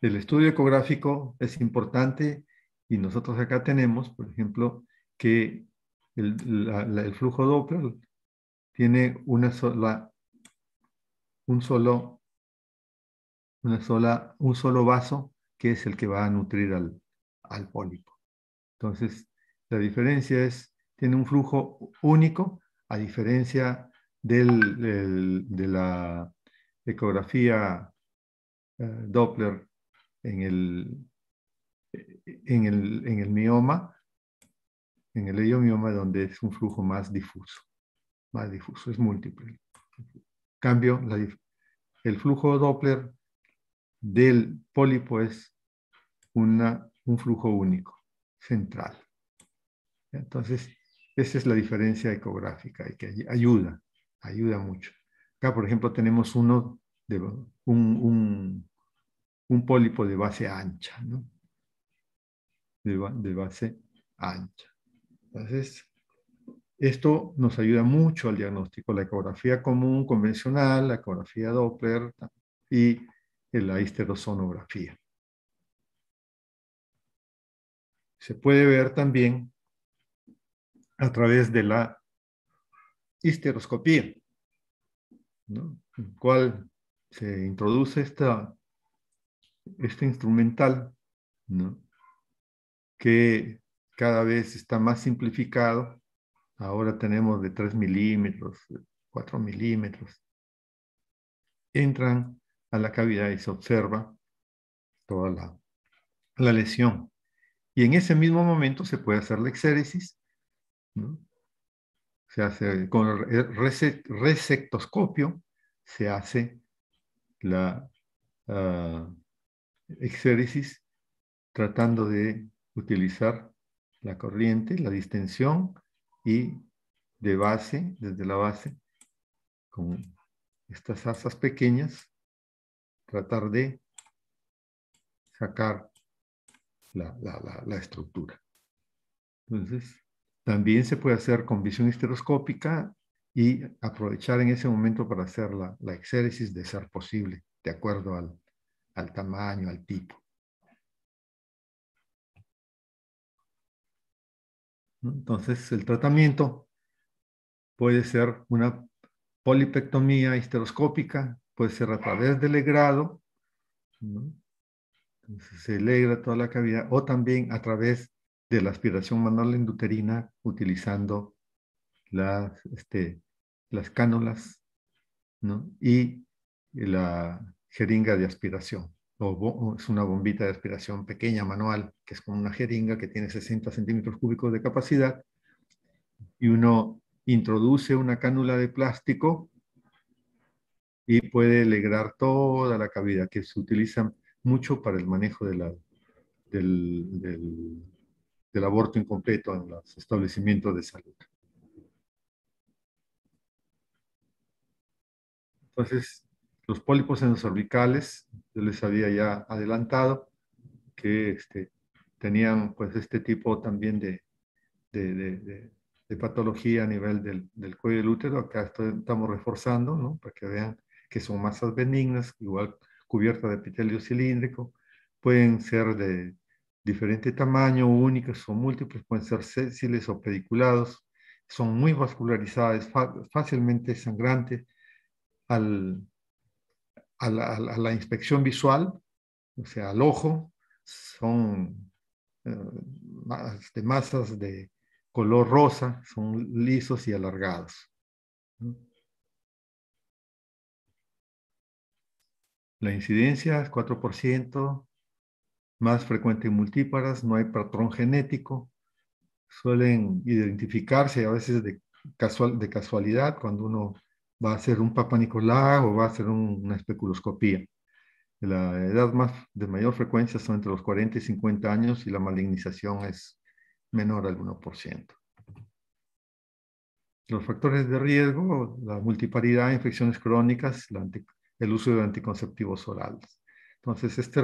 el estudio ecográfico es importante y nosotros acá tenemos, por ejemplo, que el, flujo Doppler tiene una sola, un solo, una sola, un solo vaso que es el que va a nutrir al, al pólipo. Entonces, la diferencia es, tiene un flujo único, a diferencia del, de la ecografía eh, Doppler en el, en, el, en el mioma, en el mioma donde es un flujo más difuso, más difuso, es múltiple. Cambio, el flujo Doppler del pólipo es un flujo único, central. Entonces, esa es la diferencia ecográfica y que ayuda, ayuda mucho. Acá, por ejemplo, tenemos uno de un, pólipo de base ancha, ¿no? De, de base ancha. Entonces, esto nos ayuda mucho al diagnóstico. La ecografía común, convencional, la ecografía Doppler y la histerosonografía. Se puede ver también a través de la histeroscopía en el cual se introduce este instrumental, que cada vez está más simplificado. Ahora tenemos de 3 milímetros, 4 milímetros. Entran a la cavidad y se observa toda la, lesión. Y en ese mismo momento se puede hacer la exéresis, se hace con el resectoscopio, se hace la uh, exéresis tratando de utilizar la corriente, la distensión y de base, desde la base, con estas asas pequeñas, tratar de sacar la, la estructura. Entonces, también se puede hacer con visión estereoscópica y aprovechar en ese momento para hacer la, la exéresis de ser posible, de acuerdo al, tamaño, al tipo. Entonces, el tratamiento puede ser una polipectomía histeroscópica, puede ser a través del legrado, se legra toda la cavidad, o también a través de la aspiración manual enduterina, utilizando las, este, las cánulas y la jeringa de aspiración. O es una bombita de aspiración pequeña, manual, que es como una jeringa que tiene 60 centímetros cúbicos de capacidad. Y uno introduce una cánula de plástico y puede alegrar toda la cavidad, que se utiliza mucho para el manejo del aborto incompleto en los establecimientos de salud. Entonces, los pólipos en los yo les había ya adelantado que este, tenían pues este tipo también de, patología a nivel del, cuello del útero. Acá estamos reforzando, ¿no? Para que vean que son masas benignas, igual cubiertas de epitelio cilíndrico, pueden ser de diferente tamaño, únicas o múltiples, pueden ser sésiles o pediculados, son muy vascularizadas, fácilmente sangrantes, a, la, inspección visual, o sea, al ojo, son de eh, este, masas de color rosa, son lisos y alargados. La incidencia es 4%, más frecuente en multíparas, no hay patrón genético, suelen identificarse a veces de, de casualidad cuando uno va a ser un Papa Nicolás o va a ser una especuloscopía. La edad más, de mayor frecuencia son entre los 40 y 50 años y la malignización es menor al 1%. Los factores de riesgo, la multiparidad, infecciones crónicas, el uso de anticonceptivos orales. Entonces, este,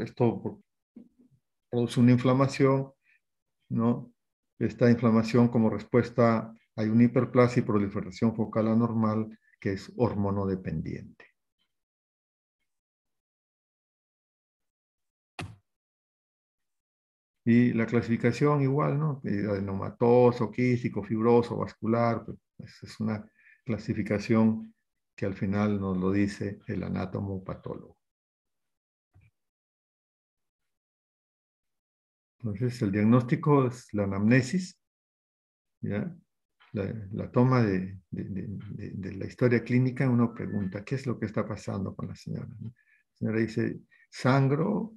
esto produce una inflamación, ¿no? Esta inflamación como respuesta hay una hiperplasia y proliferación focal anormal que es hormonodependiente. Y la clasificación igual, ¿no? Adenomatoso, quístico, fibroso, vascular, pues, pues, es una clasificación que al final nos lo dice el anátomo patólogo. Entonces, el diagnóstico es la anamnesis, ¿ya? la, toma de, la historia clínica, uno pregunta, ¿qué es lo que está pasando con la señora? La señora dice, sangro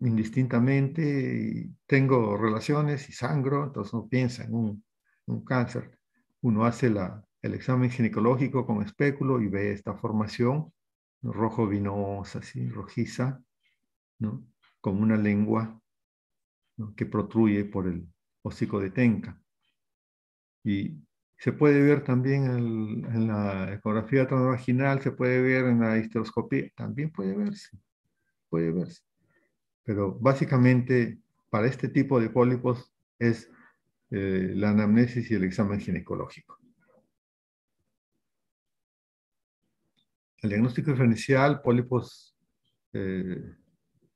indistintamente, tengo relaciones y sangro, entonces uno piensa en un, cáncer. Uno hace el examen ginecológico con espéculo y ve esta formación rojo vinosa, así, rojiza, ¿no? como una lengua que protruye por el hocico de tenca. Y se puede ver también en la ecografía transvaginal, se puede ver en la histeroscopía, también puede verse, puede verse. Pero básicamente para este tipo de pólipos es eh, la anamnesis y el examen ginecológico. El diagnóstico diferencial, pólipos eh,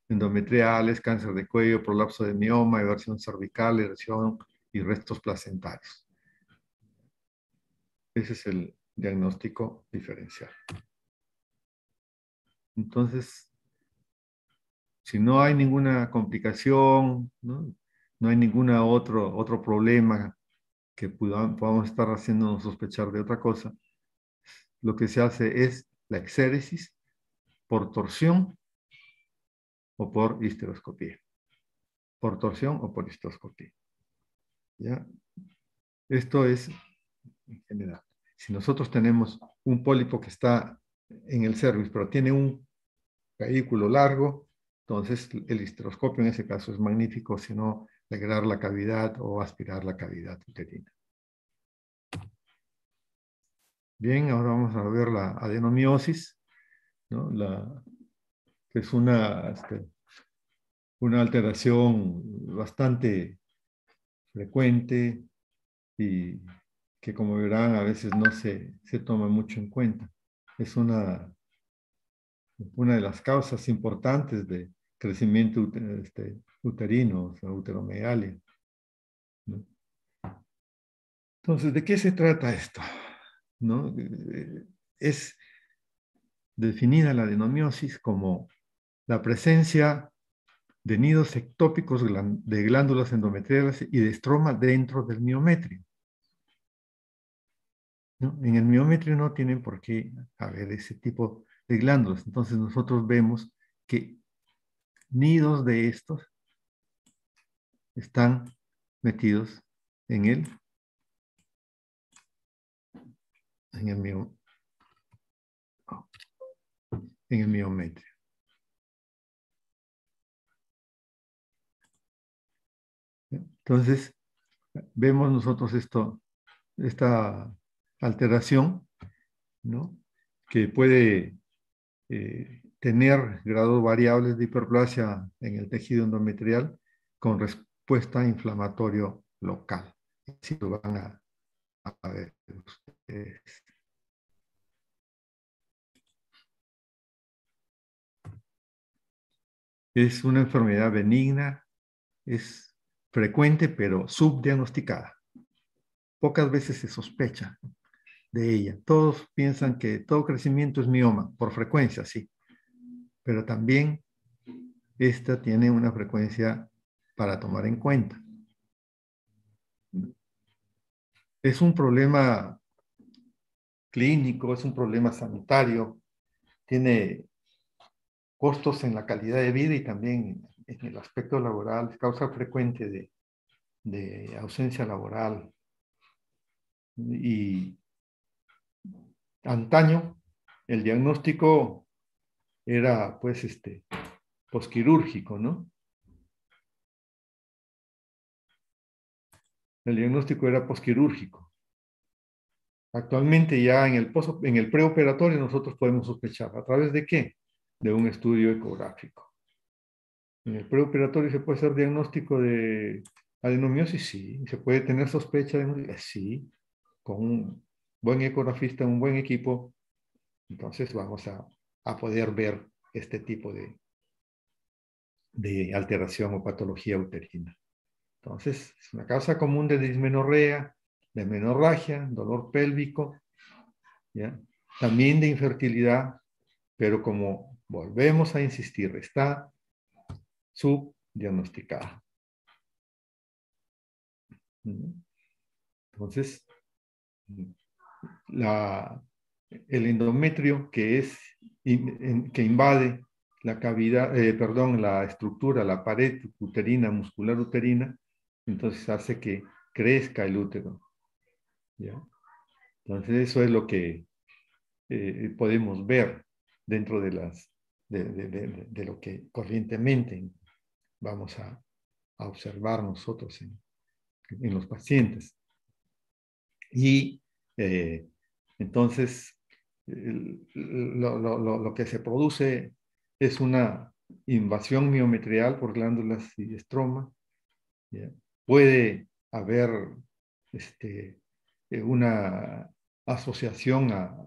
endometriales, cáncer de cuello, prolapso de mioma, erosión cervical, erosión y restos placentarios. Ese es el diagnóstico diferencial. Entonces, si no hay ninguna complicación, no, hay ningún otro, otro problema que podamos estar haciéndonos sospechar de otra cosa, lo que se hace es la exéresis por torsión o por histeroscopía. Por torsión o por histeroscopía. Esto es en general. Si nosotros tenemos un pólipo que está en el cervix, pero tiene un vehículo largo, entonces el histeroscopio en ese caso es magnífico, si no, degradar la cavidad o aspirar la cavidad uterina. Bien, ahora vamos a ver la adenomiosis, que es una, este, una alteración bastante frecuente y que como verán a veces no se, toma mucho en cuenta. Es una, una de las causas importantes de crecimiento este, uterino, o sea, uteromegalia. Entonces, ¿de qué se trata esto? Eh, es definida la adenomiosis como la presencia de nidos ectópicos de glándulas endometriales y de estroma dentro del miometrio. En el miometrio no tienen por qué haber ese tipo de glándulas. Entonces nosotros vemos que nidos de estos están metidos en el, en el, en el miometrio. Entonces, vemos nosotros esto, esta alteración, ¿no? que puede eh, tener grados variables de hiperplasia en el tejido endometrial con respuesta inflamatorio local. Si lo van a, a ver ustedes. Es una enfermedad benigna, es frecuente pero subdiagnosticada. Pocas veces se sospecha ella. Todos piensan que todo crecimiento es mioma, por frecuencia, sí, pero también esta tiene una frecuencia para tomar en cuenta. Es un problema clínico, es un problema sanitario, tiene costos en la calidad de vida y también en el aspecto laboral, causa frecuente de, de ausencia laboral. Y antaño el diagnóstico era pues este posquirúrgico, ¿no? El diagnóstico era posquirúrgico. Actualmente ya en el, preoperatorio nosotros podemos sospechar. ¿A través de qué? De un estudio ecográfico. En el preoperatorio se puede hacer diagnóstico de adenomiosis, sí. Se puede tener sospecha de sí, con un buen ecografista, un buen equipo, entonces vamos a, poder ver este tipo de, alteración o patología uterina. Entonces, es una causa común de dismenorrea, de menorragia, dolor pélvico, también de infertilidad, pero como volvemos a insistir, está subdiagnosticada. Entonces, el endometrio que, es, que invade la cavidad, eh, perdón, la estructura, la pared uterina, muscular uterina, entonces hace que crezca el útero. Entonces eso es lo que eh, podemos ver dentro de, las, de, lo que corrientemente vamos a, observar nosotros en, los pacientes. Y eh, entonces, lo, que se produce es una invasión miometrial por glándulas y estroma. Puede haber este, eh, una asociación a,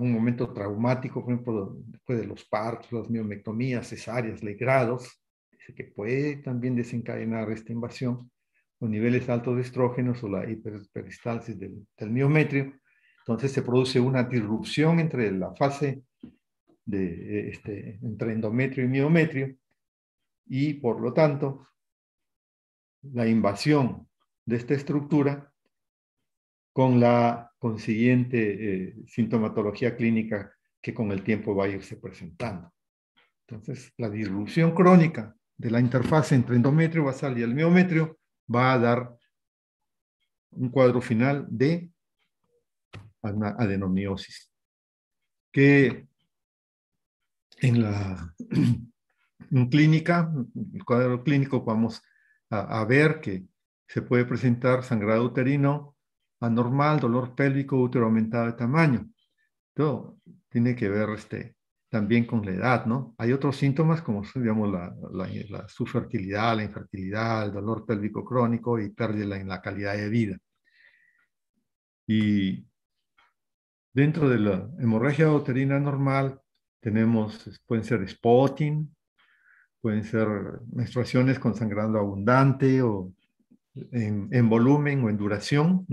un momento traumático, por ejemplo, después de los partos, las miomectomías, cesáreas, legrados, que puede también desencadenar esta invasión, con niveles altos de estrógenos o la hiperperistalsis del miometrio, entonces se produce una disrupción entre la fase de, eh, este, entre endometrio y miometrio y por lo tanto la invasión de esta estructura con la consiguiente eh, sintomatología clínica que con el tiempo va a irse presentando. Entonces, la disrupción crónica de la interfase entre endometrio basal y el miometrio va a dar un cuadro final de adenomiosis, que en la clínica, el cuadro clínico vamos a, ver que se puede presentar sangrado uterino anormal, dolor pélvico, útero aumentado de tamaño. Todo tiene que ver este, también con la edad, ¿no? Hay otros síntomas como, digamos, la, la, la subfertilidad, la infertilidad, el dolor pélvico crónico y pérdida en la calidad de vida. Y Dentro de la hemorragia uterina normal tenemos, pueden ser spotting, pueden ser menstruaciones con sangrado abundante o en, volumen o en duración.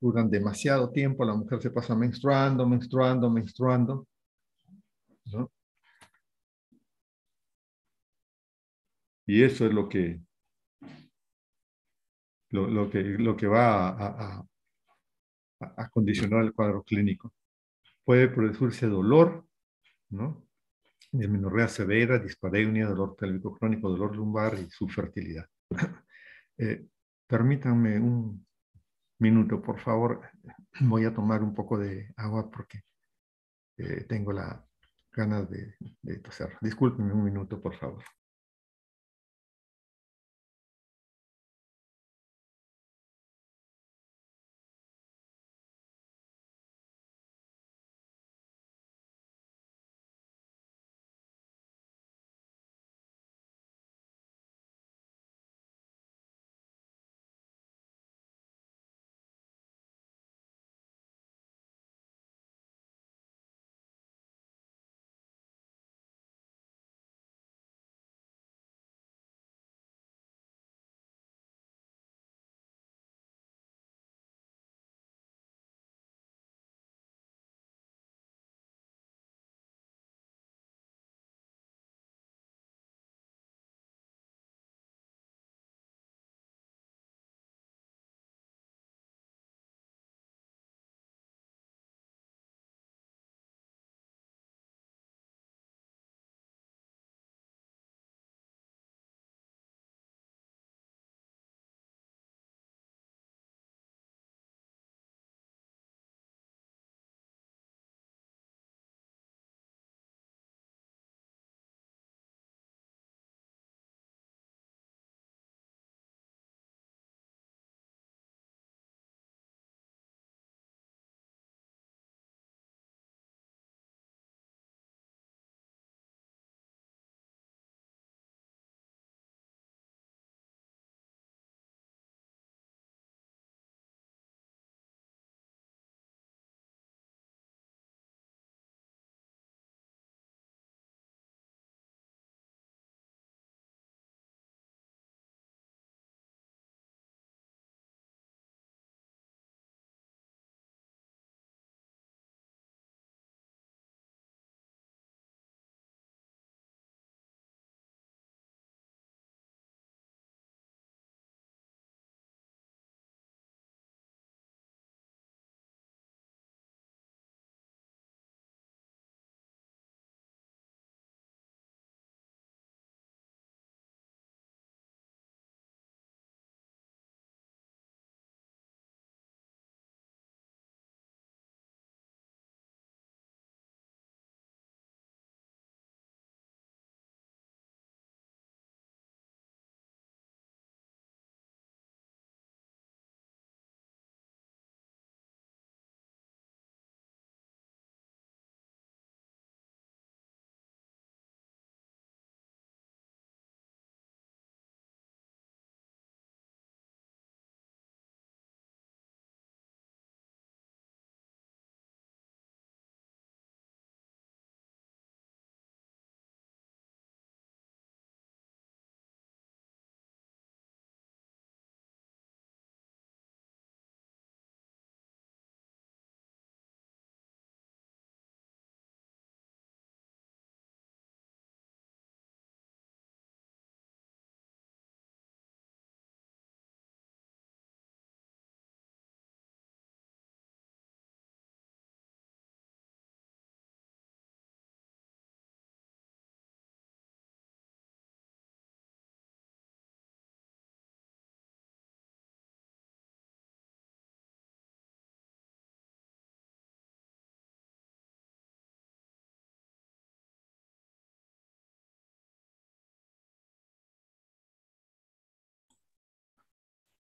Duran demasiado tiempo, la mujer se pasa menstruando, menstruando, menstruando. Y eso es lo que, lo, que, lo que va a, acondicionar el cuadro clínico. Puede producirse dolor, ¿no? Dismenorrea severa, dispareunia, dolor pélvico crónico, dolor lumbar y subfertilidad. Eh, permítanme un minuto, por favor. Voy a tomar un poco de agua porque eh, tengo la ganas de, de toser. Discúlpenme un minuto, por favor.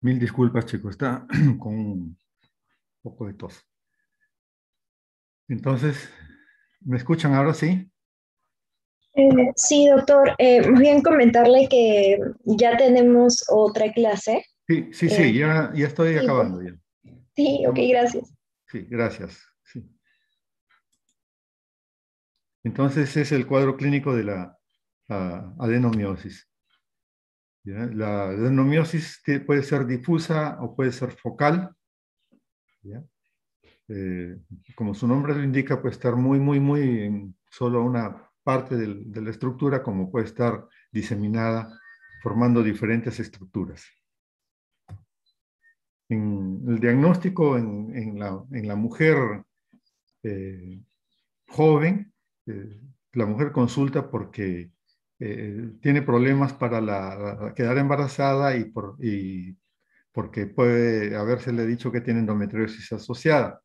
Mil disculpas, chicos, está con un poco de tos. Entonces, ¿me escuchan ahora sí? Eh, sí, doctor. Eh, voy bien comentarle que ya tenemos otra clase. Sí, sí, sí, eh, ya, estoy pues. acabando. Sí, ok, gracias. Sí, gracias. Sí. Entonces, es el cuadro clínico de la adenomiosis. La adenomiosis puede ser difusa o puede ser focal. Eh, como su nombre lo indica, puede estar muy, muy, muy en solo una parte de la estructura, como puede estar diseminada formando diferentes estructuras. En el diagnóstico en, la, mujer eh, joven, eh, la mujer consulta porque eh, tiene problemas para quedar embarazada y, por, porque puede habérsele dicho que tiene endometriosis asociada.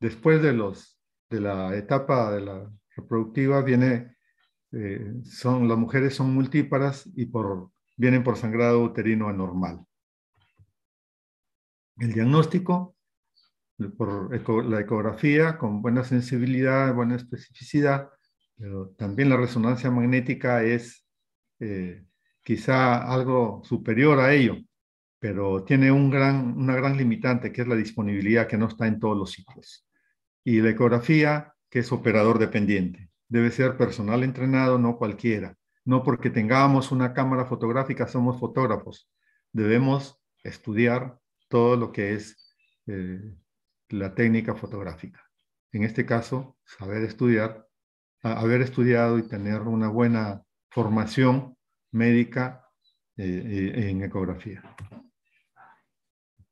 Después de, los, de la etapa de la reproductiva viene, eh, son, las mujeres son multíparas y por, vienen por sangrado uterino anormal. El diagnóstico por la ecografía con buena sensibilidad, buena especificidad, pero también la resonancia magnética es eh, quizá algo superior a ello, pero tiene un gran, una gran limitante que es la disponibilidad que no está en todos los sitios. Y la ecografía, que es operador dependiente. Debe ser personal entrenado, no cualquiera. No porque tengamos una cámara fotográfica somos fotógrafos. Debemos estudiar todo lo que es eh, la técnica fotográfica. En este caso, saber estudiar haber estudiado y tener una buena formación médica eh, eh, en ecografía.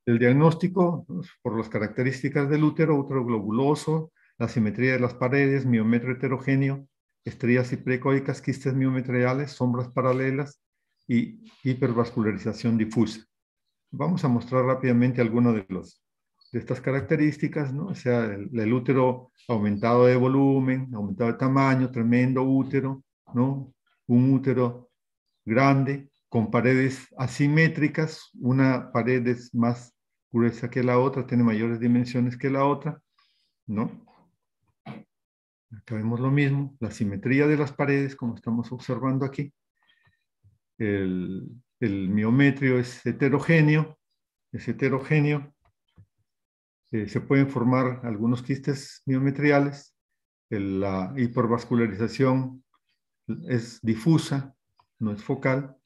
El diagnóstico, pues, por las características del útero, útero globuloso, la simetría de las paredes, miometro heterogéneo, estrías y quistes miometriales, sombras paralelas y hipervascularización difusa. Vamos a mostrar rápidamente algunos de los de estas características, ¿no? O sea, el, útero aumentado de volumen, aumentado de tamaño, tremendo útero, ¿no? Un útero grande, con paredes asimétricas, una pared es más gruesa que la otra, tiene mayores dimensiones que la otra, ¿no? Acá vemos lo mismo, la simetría de las paredes, como estamos observando aquí. El, el miometrio es heterogéneo, es heterogéneo, eh, se pueden formar algunos quistes miometriales, la hipervascularización es difusa, no es focal,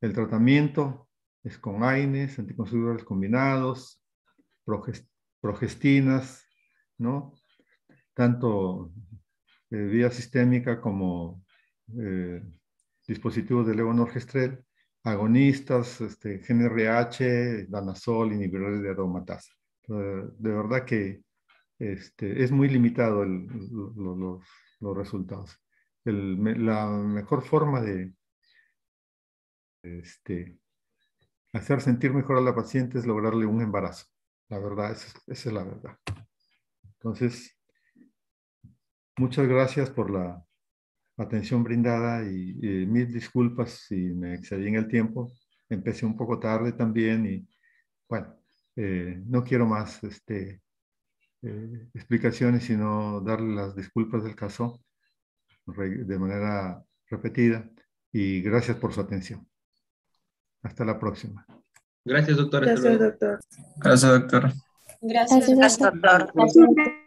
el tratamiento es con AINES, anticonceptivos combinados, progestinas, ¿no? Tanto eh, vía sistémica como eh, dispositivos de levonorgestrel, agonistas, este, GNRH, danazol, inhibidores de aromatasa. Eh, de verdad que este, es muy limitado los, los, resultados. la mejor forma de este, hacer sentir mejor a la paciente es lograrle un embarazo. La verdad, esa, es la verdad. Entonces, muchas gracias por la atención brindada y, y mil disculpas si me excedí en el tiempo. Empecé un poco tarde también y bueno, eh, no quiero más este, eh, explicaciones, sino darle las disculpas del caso de manera repetida y gracias por su atención. Hasta la próxima. Gracias, doctor. Gracias, doctor. Gracias, doctor. Gracias, doctor. Gracias, doctor.